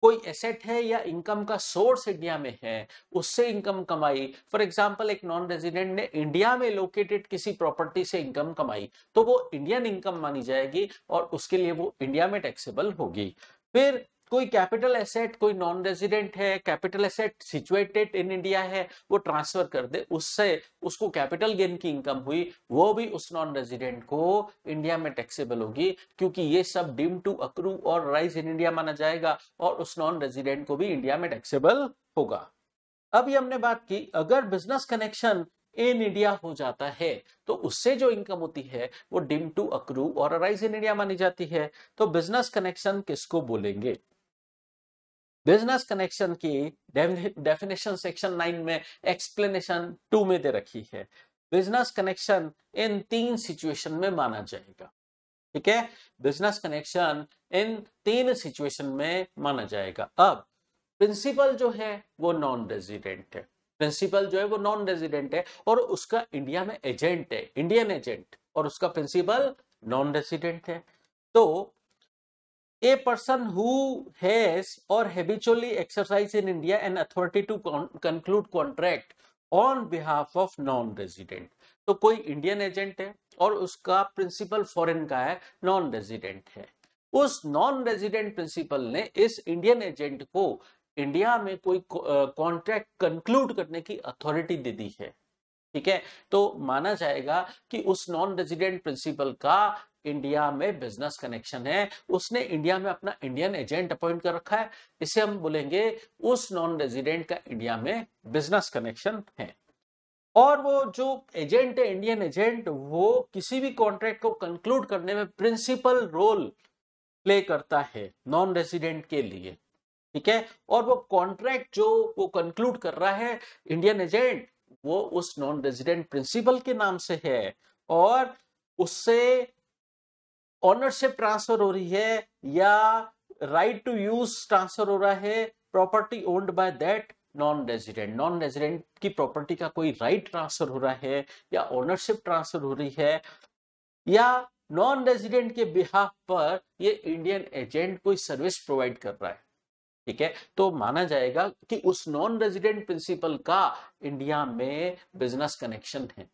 कोई एसेट है या इनकम का सोर्स इंडिया में है उससे इनकम कमाई फॉर एग्जाम्पल एक नॉन रेजिडेंट ने इंडिया में लोकेटेड किसी प्रॉपर्टी से इनकम कमाई तो वो इंडियन इनकम मानी जाएगी और उसके लिए वो इंडिया में टैक्सेबल होगी फिर कोई कैपिटल एसेट कोई नॉन रेजिडेंट है capital asset situated in India है वो ट्रांसफर कर दे उससे उसको कैपिटल गेन की इनकम हुई वो भी उस नॉन रेजिडेंट को इंडिया में टैक्सेबल होगी क्योंकि ये सब डिम टू अक्रू और राइज इन इंडिया माना जाएगा और उस नॉन रेजिडेंट को भी इंडिया में टैक्सेबल होगा अभी हमने बात की अगर बिजनेस कनेक्शन इन इंडिया हो जाता है तो उससे जो इनकम होती है वो डिम टू अक्रू और अराइज इन इंडिया मानी जाती है तो बिजनेस कनेक्शन किसको बोलेंगे बिजनेस कनेक्शन की डेफिनेशन सेक्शन नाइन में एक्सप्लेनेशन टू में दे रखी है बिजनेस कनेक्शन इन तीन सिचुएशन में माना जाएगा ठीक है बिजनेस कनेक्शन इन तीन सिचुएशन में माना जाएगा अब प्रिंसिपल जो है वो नॉन रेजिडेंट है प्रिंसिपल जो है वो नॉन रेजिडेंट है और उसका इंडिया में एजेंट है इंडियन एजेंट और उसका प्रिंसिपल नॉन रेजिडेंट है तो a person who has or habitually exercise in India an authority to con conclude contract on behalf of non तो कोई इंडियन एजेंट है और उसका प्रिंसिपल फॉरेन का है नॉन रेजिडेंट है उस नॉन रेजिडेंट प्रिंसिपल ने इस इंडियन एजेंट को इंडिया में कोई कॉन्ट्रैक्ट कंक्लूड करने की अथॉरिटी दे दी है ठीक है तो माना जाएगा कि उस नॉन रेजिडेंट प्रिंसिपल का इंडिया में बिजनेस कनेक्शन है उसने इंडिया में अपना इंडियन एजेंट अपॉइंट कर रखा है इसे हम बोलेंगे उस नॉन रेजिडेंट का इंडिया में बिजनेस कनेक्शन है और वो जो एजेंट है इंडियन एजेंट वो किसी भी कॉन्ट्रैक्ट को कंक्लूड करने में प्रिंसिपल रोल प्ले करता है नॉन रेजिडेंट के लिए ठीक है और वो कॉन्ट्रैक्ट जो वो कंक्लूड कर रहा है इंडियन एजेंट वो उस नॉन रेजिडेंट प्रिंसिपल के नाम से है और उससे ऑनरशिप ट्रांसफर हो रही है या राइट टू यूज ट्रांसफर हो रहा है property owned by that non resident non resident की प्रॉपर्टी का कोई राइट right ट्रांसफर हो रहा है या ओनरशिप ट्रांसफर हो रही है या नॉन रेजिडेंट के बिहाफ पर ये इंडियन एजेंट कोई सर्विस प्रोवाइड कर रहा है ठीक है तो माना जाएगा कि उस नॉन रेजिडेंट प्रिंसिपल का इंडिया में बिजनेस कनेक्शन है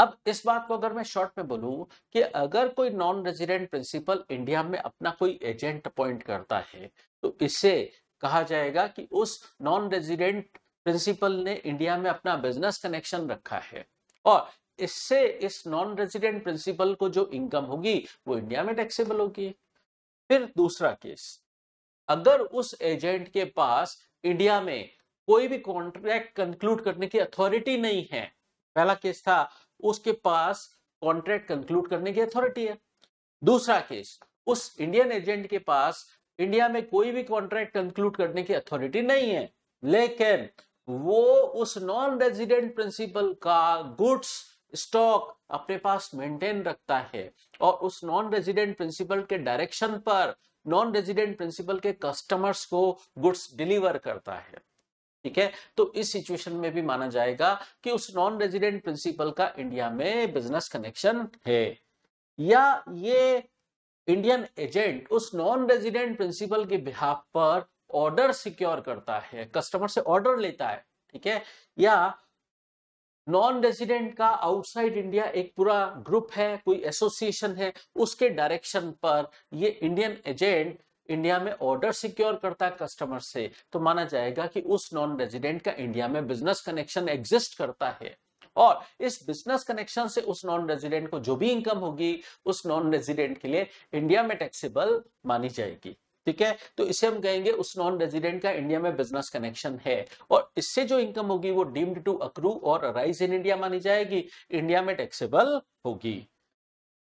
अब इस बात को अगर मैं शॉर्ट में बोलूं कि अगर कोई नॉन रेजिडेंट प्रिंसिपल इंडिया में अपना कोई एजेंट अपॉइंट करता है तो इसे कहा जाएगा कि उस नॉन रेजिडेंट प्रिंसिपल ने इंडिया में अपना बिजनेस कनेक्शन रखा है और इससे इस नॉन रेजिडेंट प्रिंसिपल को जो इनकम होगी वो इंडिया में टैक्सेबल होगी फिर दूसरा केस अगर उस एजेंट के पास इंडिया में कोई भी कॉन्ट्रैक्ट कंक्लूड करने की अथॉरिटी नहीं है पहला केस था उसके पास कॉन्ट्रैक्ट कंक्लूड करने की अथॉरिटी है दूसरा केस उस इंडियन एजेंट के पास इंडिया में कोई भी कॉन्ट्रैक्ट कंक्लूड करने की अथॉरिटी नहीं है लेकिन वो उस नॉन रेजिडेंट प्रिंसिपल का गुड्स स्टॉक अपने पास मेंटेन रखता है और उस नॉन रेजिडेंट प्रिंसिपल के डायरेक्शन पर नॉन रेजिडेंट प्रिंसिपल के कस्टमर्स को गुड्स डिलीवर करता है ठीक है तो इस सिचुएशन में भी माना जाएगा कि उस नॉन रेजिडेंट प्रिंसिपल का इंडिया में बिजनेस कनेक्शन है या ये इंडियन एजेंट उस नॉन रेजिडेंट प्रिंसिपल के बिहाफ पर ऑर्डर सिक्योर करता है कस्टमर से ऑर्डर लेता है ठीक है या नॉन रेजिडेंट का आउटसाइड इंडिया एक पूरा ग्रुप है कोई एसोसिएशन है उसके डायरेक्शन पर ये इंडियन एजेंट इंडिया में ऑर्डर सिक्योर करता है कस्टमर से तो माना जाएगा कि उस नॉन रेजिडेंट का इंडिया में बिजनेस कनेक्शन एग्जिस्ट करता है और इस बिजनेस कनेक्शन से उस नॉन रेजिडेंट को जो भी इनकम होगी उस नॉन रेजिडेंट के लिए इंडिया में टैक्सेबल मानी जाएगी ठीक है तो इसे हम कहेंगे उस नॉन रेजिडेंट का इंडिया में बिजनेस कनेक्शन है और इससे जो इनकम होगी वो डीम्ड टू अक्रू और राइज इन इंडिया मानी जाएगी इंडिया में टैक्सेबल होगी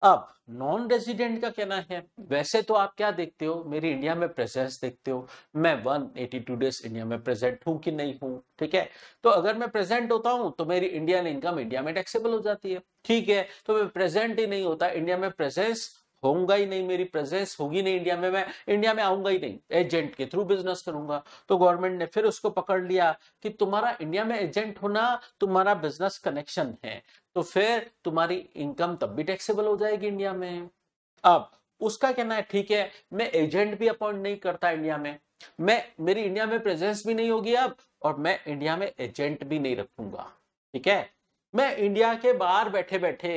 अब नॉन रेजिडेंट का कहना है वैसे तो आप क्या देखते हो मेरी इंडिया में प्रेजेंस देखते हो मैं 182 डेज इंडिया में प्रेजेंट हूं कि नहीं हूं ठीक है तो अगर मैं प्रेजेंट होता हूं तो मेरी इंडियन इनकम इंडिया में टैक्सेबल हो जाती है ठीक है तो मैं प्रेजेंट ही नहीं होता इंडिया में प्रेजेंस होगा ही नहीं मेरी प्रेजेंस होगी नहीं इंडिया में मैं इंडिया में आऊंगा ही नहीं एजेंट के थ्रू बिजनेस करूंगा तो गवर्नमेंट ने फिर उसको पकड़ लिया कि तुम्हारा इंडिया में एजेंट होना तुम्हारा बिजनेस कनेक्शन है तो फिर तुम्हारी इनकम तब भी टैक्सेबल हो जाएगी इंडिया में अब उसका कहना है ठीक है मैं एजेंट भी अपॉइंट नहीं करता इंडिया में मैं मेरी इंडिया में प्रेजेंस भी नहीं होगी अब और मैं इंडिया में एजेंट भी नहीं रखूंगा ठीक है मैं इंडिया के बाहर बैठे बैठे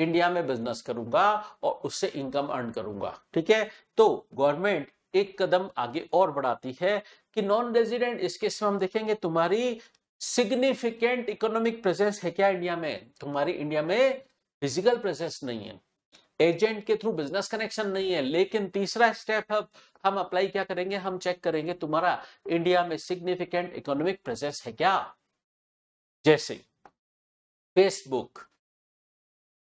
इंडिया में बिजनेस करूंगा और उससे इनकम अर्न करूंगा ठीक है तो गवर्नमेंट एक कदम आगे और बढ़ाती है कि नॉन रेजिडेंट इस केस में हम देखेंगे तुम्हारी सिग्निफिकेंट इकोनॉमिक प्रेजेंस है क्या इंडिया में तुम्हारी इंडिया में फिजिकल प्रेजेंस नहीं है एजेंट के थ्रू बिजनेस कनेक्शन नहीं है लेकिन तीसरा स्टेप अब हम अप्लाई क्या करेंगे हम चेक करेंगे तुम्हारा इंडिया में सिग्निफिकेंट इकोनॉमिक प्रेजेंस है क्या जैसे फेसबुक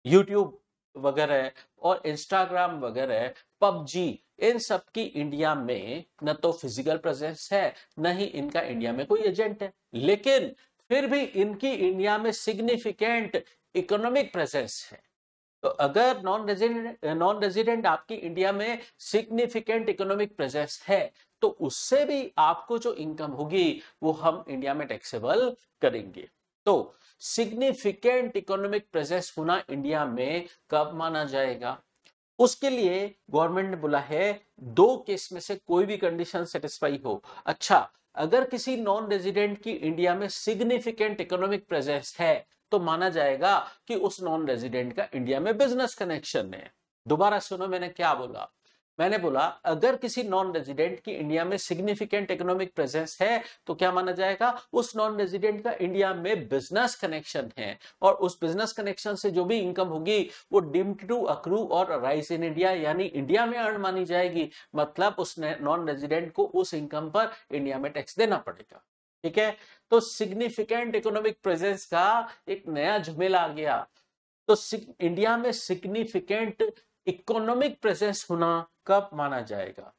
यूट्यूब वगैरह और इंस्टाग्राम वगैरह पबजी इन सब की इंडिया में न तो फिजिकल प्रेजेंस है न ही इनका इंडिया में कोई एजेंट है लेकिन फिर भी इनकी इंडिया में सिग्निफिकेंट इकोनॉमिक प्रेजेंस है तो अगर नॉन रेजिडेंट नॉन रेजिडेंट आपकी इंडिया में सिग्निफिकेंट इकोनॉमिक प्रेजेंस है तो उससे भी आपको जो इनकम होगी वो हम इंडिया में टैक्सेबल करेंगे तो सिग्निफिकेंट इकोनॉमिक प्रेजेंस होना इंडिया में कब माना जाएगा उसके लिए गवर्नमेंट ने बोला है दो केस में से कोई भी कंडीशन सेटिस्फाई हो अच्छा अगर किसी नॉन रेजिडेंट की इंडिया में सिग्निफिकेंट इकोनॉमिक प्रेजेंस है तो माना जाएगा कि उस नॉन रेजिडेंट का इंडिया में बिजनेस कनेक्शन है दोबारा सुनो मैंने क्या बोला मैंने बोला अगर किसी नॉन रेजिडेंट की इंडिया में सिग्निफिकेंट इकोनॉमिक प्रेजेंस है तो क्या माना जाएगा उस नॉन रेजिडेंट का इंडिया में बिजनेस कनेक्शन है और उस बिजनेस कनेक्शन से जो भी इनकम होगी वो डिम्ड टू अक्रू और राइज इन इंडिया यानी इंडिया में अर्न मानी जाएगी मतलब उस नॉन रेजिडेंट को उस इनकम पर इंडिया में टैक्स देना पड़ेगा ठीक है तो सिग्निफिकेंट इकोनॉमिक प्रेजेंस का एक नया झमेला आ गया तो इंडिया में सिग्निफिकेंट इकोनॉमिक प्रेजेंस होना कब माना जाएगा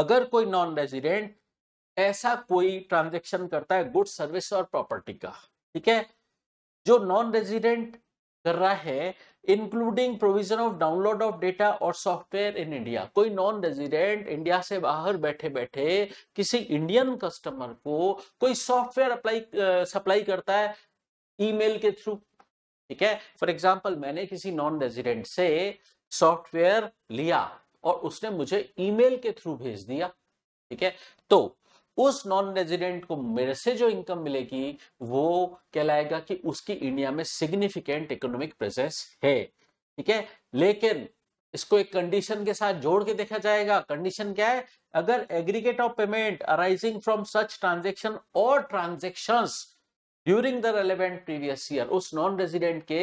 अगर कोई नॉन रेजिडेंट ऐसा कोई ट्रांजेक्शन करता है गुड सर्विस और प्रॉपर्टी का ठीक है जो नॉन रेजिडेंट कर रहा है including provision of download of data और सॉफ्टवेयर इन इंडिया कोई नॉन रेजिडेंट इंडिया से बाहर बैठे बैठे किसी इंडियन कस्टमर को कोई सॉफ्टवेयर अप्लाई सप्लाई करता है ईमेल के थ्रू ठीक है फॉर एग्जाम्पल मैंने किसी नॉन रेजिडेंट से सॉफ्टवेयर लिया और उसने मुझे ईमेल के थ्रू भेज दिया ठीक है तो उस नॉन रेजिडेंट को मेरे से जो इनकम मिलेगी वो कहलाएगा कि उसकी इंडिया में सिग्निफिकेंट इकोनॉमिक प्रेजेंस है ठीक है लेकिन इसको एक कंडीशन के साथ जोड़ के देखा जाएगा कंडीशन क्या है अगर aggregate of payment arising from such transaction और transaction during the relevant previous year उस नॉन रेजिडेंट के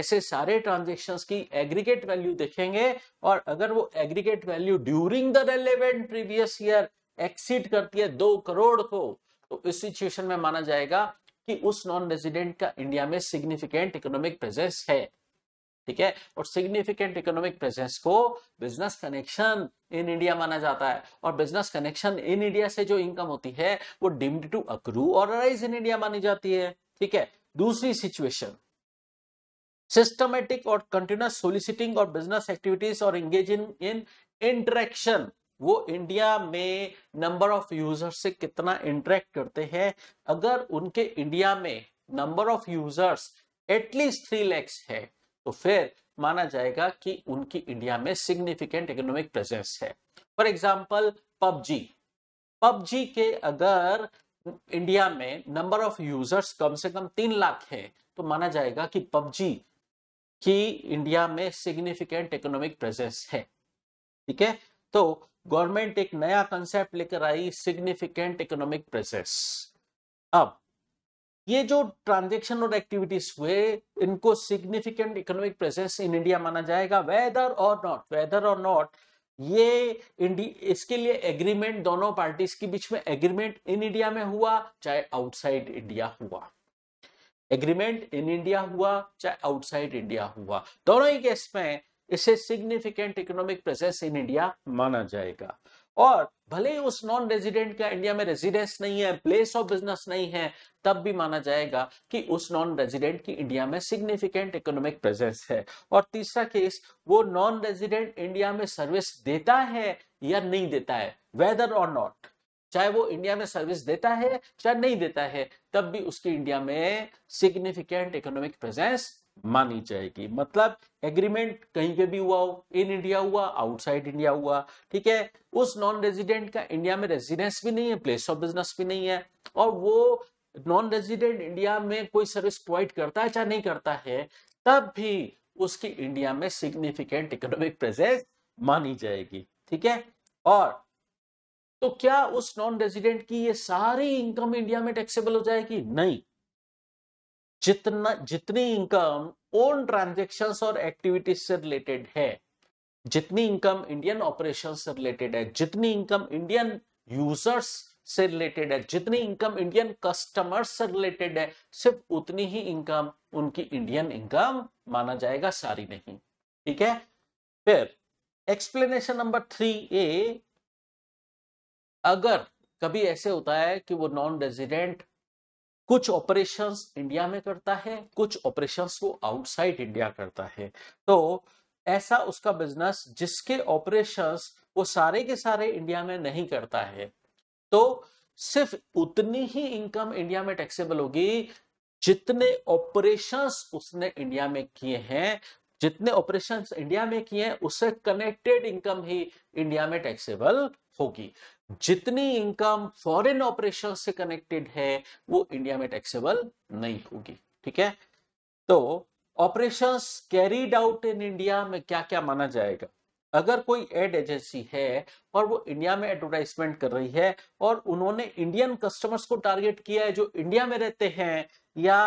ऐसे सारे ट्रांजेक्शन की एग्रीगेट वैल्यू देखेंगे और अगर वो aggregate value during the relevant previous year exceed करती है दो करोड़ को तो इस सिचुएशन में माना जाएगा कि उस नॉन रेजिडेंट का इंडिया में सिग्निफिकेंट इकोनॉमिक प्रेजेंस है ठीक है और सिग्निफिकेंट इकोनॉमिक प्रेजेंस को बिजनेस कनेक्शन इन इंडिया माना जाता है और बिजनेस कनेक्शन इन इंडिया से जो इनकम होती है वो डिम्ड टू अक्रू और राइज इन इंडिया मानी जाती है ठीक है दूसरी सिचुएशन सिस्टमेटिक और कंटिन्यूस सोलिसिटिंग और बिजनेस एक्टिविटीज और एंगेज इन इंटरेक्शन वो इंडिया में नंबर ऑफ यूजर्स से कितना इंटरेक्ट करते हैं अगर उनके इंडिया में number of users at least three lakhs है तो फिर माना जाएगा कि उनकी इंडिया में सिग्निफिकेंट इकोनॉमिक प्रेजेंस है फॉर एग्जाम्पल पबजी पबजी के अगर इंडिया में नंबर ऑफ यूजर्स कम से कम तीन लाख है तो माना जाएगा कि पबजी की इंडिया में सिग्निफिकेंट इकोनॉमिक प्रेजेंस है ठीक है तो गवर्नमेंट एक नया कंसेप्ट लेकर आई सिग्निफिकेंट इकोनॉमिक प्रेजेंस अब ये जो ट्रांजेक्शन और एक्टिविटीज हुए इनको significant economic presence in India माना जाएगा वेदर और नॉट वेदर और नॉट ये इसके लिए एग्रीमेंट दोनों पार्टीज के बीच में एग्रीमेंट इन इंडिया में हुआ चाहे आउटसाइड इंडिया हुआ एग्रीमेंट इन इंडिया हुआ चाहे आउटसाइड इंडिया हुआ दोनों ही केस में इसे significant economic presence in India माना जाएगा और भले ही उस नॉन रेजिडेंट का इंडिया में रेजिडेंस नहीं है प्लेस ऑफ बिजनेस नहीं है तब भी माना जाएगा कि उस नॉन रेजिडेंट की इंडिया में सिग्निफिकेंट इकोनॉमिक प्रेजेंस है और तीसरा केस वो नॉन रेजिडेंट इंडिया में सर्विस देता है या नहीं देता है वेदर और नॉट चाहे वो इंडिया में सर्विस देता है चाहे नहीं देता है तब भी उसकी इंडिया में सिग्निफिकेंट इकोनॉमिक प्रेजेंस मानी जाएगी मतलब एग्रीमेंट कहीं पे भी हुआ हो इन इंडिया हुआ आउटसाइड इंडिया हुआ ठीक है उस नॉन रेजिडेंट का इंडिया में रेजिडेंस भी नहीं है प्लेस ऑफ बिजनेस भी नहीं है और वो नॉन रेजिडेंट इंडिया में कोई सर्विस प्रोवाइड करता है चाहे नहीं करता है तब भी उसकी इंडिया में सिग्निफिकेंट इकोनॉमिक प्रेजेंस मानी जाएगी ठीक है और तो क्या उस नॉन रेजिडेंट की ये सारी इनकम इंडिया में टैक्सेबल हो जाएगी नहीं जितना जितनी इनकम ओन ट्रांजेक्शन और एक्टिविटीज से रिलेटेड है जितनी इनकम इंडियन ऑपरेशन से रिलेटेड है जितनी इनकम इंडियन यूजर्स से रिलेटेड है जितनी इनकम इंडियन कस्टमर्स से रिलेटेड है सिर्फ उतनी ही इनकम उनकी इंडियन इनकम माना जाएगा सारी नहीं ठीक है फिर एक्सप्लेनेशन नंबर थ्री ए अगर कभी ऐसे होता है कि वो नॉन रेजिडेंट कुछ ऑपरेशंस इंडिया में करता है कुछ ऑपरेशंस वो आउटसाइड इंडिया करता है तो ऐसा उसका बिजनेस जिसके ऑपरेशंस वो सारे के सारे इंडिया में नहीं करता है तो सिर्फ उतनी ही इनकम इंडिया में टैक्सेबल होगी जितने ऑपरेशंस उसने इंडिया में किए हैं जितने ऑपरेशंस इंडिया में किए हैं उससे कनेक्टेड इनकम ही इंडिया में टैक्सेबल होगी जितनी इनकम फॉरेन ऑपरेशन से कनेक्टेड है वो इंडिया में टैक्सेबल नहीं होगी ठीक है तो operation carried out in India में क्या क्या माना जाएगा अगर कोई एड एजेंसी है और वो इंडिया में एडवर्टाइजमेंट कर रही है और उन्होंने इंडियन कस्टमर्स को टारगेट किया है जो इंडिया में रहते हैं या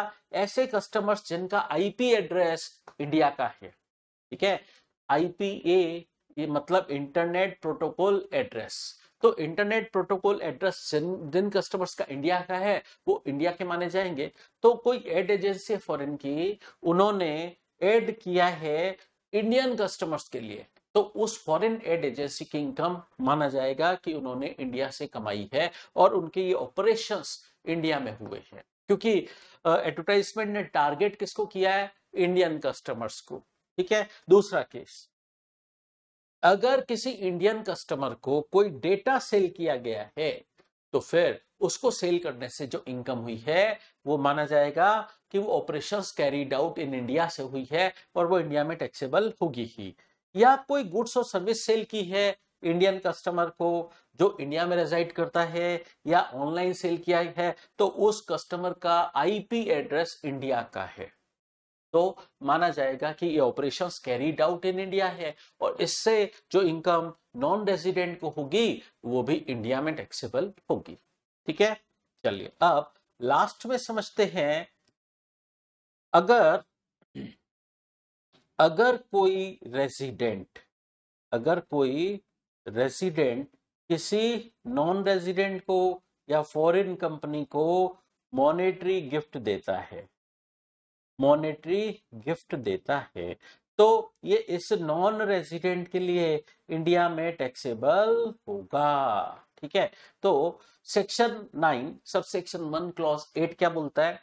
ऐसे कस्टमर्स जिनका आईपी एड्रेस इंडिया का है ठीक है आईपीए ये मतलब इंटरनेट प्रोटोकॉल एड्रेस तो इंटरनेट प्रोटोकॉल एड्रेस जिन जिन कस्टमर्स का इंडिया का है वो इंडिया के माने जाएंगे तो कोई एड एजेंसी फॉरेन की उन्होंने एड किया है इंडियन कस्टमर्स के लिए तो उस फॉरेन एड एजेंसी की इनकम माना जाएगा कि उन्होंने इंडिया से कमाई है और उनके ये ऑपरेशंस इंडिया में हुए हैं क्योंकि एडवर्टाइजमेंट ने टारगेट किसको किया है इंडियन कस्टमर्स को ठीक है दूसरा केस अगर किसी इंडियन कस्टमर को कोई डेटा सेल किया गया है तो फिर उसको सेल करने से जो इनकम हुई है वो माना जाएगा कि वो operations carried out in India से हुई है और वो इंडिया में टैक्सेबल होगी ही या कोई गुड्स और सर्विस सेल की है इंडियन कस्टमर को जो इंडिया में रेजाइड करता है या ऑनलाइन सेल किया है तो उस कस्टमर का आईपी एड्रेस इंडिया का है तो माना जाएगा कि ये operation carried out in India है और इससे जो इनकम नॉन रेजिडेंट को होगी वो भी इंडिया में टैक्सेबल होगी ठीक है चलिए अब लास्ट में समझते हैं अगर अगर कोई रेजिडेंट अगर कोई रेजिडेंट किसी नॉन रेजिडेंट को या फॉरेन कंपनी को मॉनेटरी गिफ्ट देता है मॉनेटरी गिफ्ट देता है तो ये इस नॉन रेजिडेंट के लिए इंडिया में टैक्सेबल होगा ठीक है तो section nine sub section one clause eight क्या बोलता है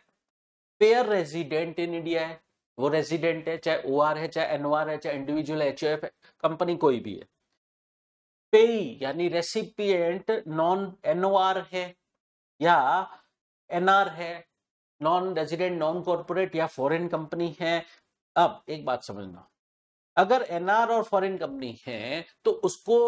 पेयर रेजिडेंट इन इंडिया है वो रेजिडेंट है चाहे ओ है चाहे एन है चाहे इंडिविजुअल एच है कंपनी कोई भी है पे यानी रेसिपिएंट नॉन एनओआर है या एनआर है नॉन रेजिडेंट नॉन कॉरपोरेट या फॉरेन कंपनी है अब एक बात समझना अगर एनआर और फॉरेन कंपनी है तो उसको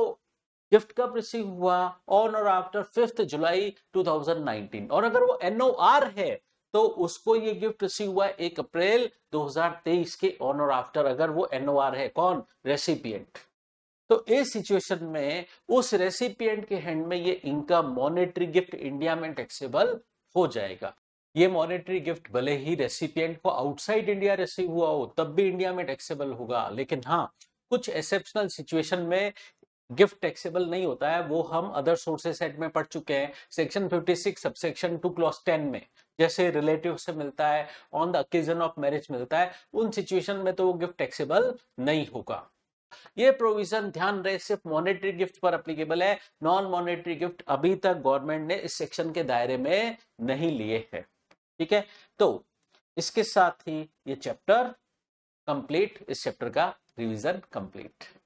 गिफ्ट कब रिसीव हुआ ऑन और आफ्टर फिफ्थ जुलाई 2019 और अगर वो एनओआर है तो उसको ये गिफ्ट रिसीव हुआ एक अप्रैल 2023 के ऑन और आफ्टर अगर वो एनओआर है कौन रेसिपियंट तो इस सिचुएशन में उस रेसिपियंट के हैंड में ये इनका मॉनेटरी गिफ्ट इंडिया में टैक्सेबल हो जाएगा ये मॉनेटरी गिफ्ट भले ही रेसिपियंट को आउटसाइड इंडिया रिसीव हुआ हो तब भी इंडिया में टैक्सेबल होगा लेकिन हाँ कुछ एक्सेप्शनल सिचुएशन में गिफ्ट टैक्सेबल नहीं होता है वो हम अदर सोर्सेस सेट में पढ़ चुके हैं section 56 subsection two clause ten में जैसे रिलेटिव से मिलता है on the occasion of marriage मिलता है उन सिचुएशन में तो वो गिफ्ट टैक्सेबल नहीं होगा ये प्रोविजन ध्यान रहे सिर्फ मॉनेटरी गिफ्ट पर अप्लीकेबल है नॉन मॉनेटरी गिफ्ट अभी तक गवर्नमेंट ने इस सेक्शन के दायरे में नहीं लिए हैं ठीक है तो इसके साथ ही ये चैप्टर कंप्लीट इस चैप्टर का रिवीजन कंप्लीट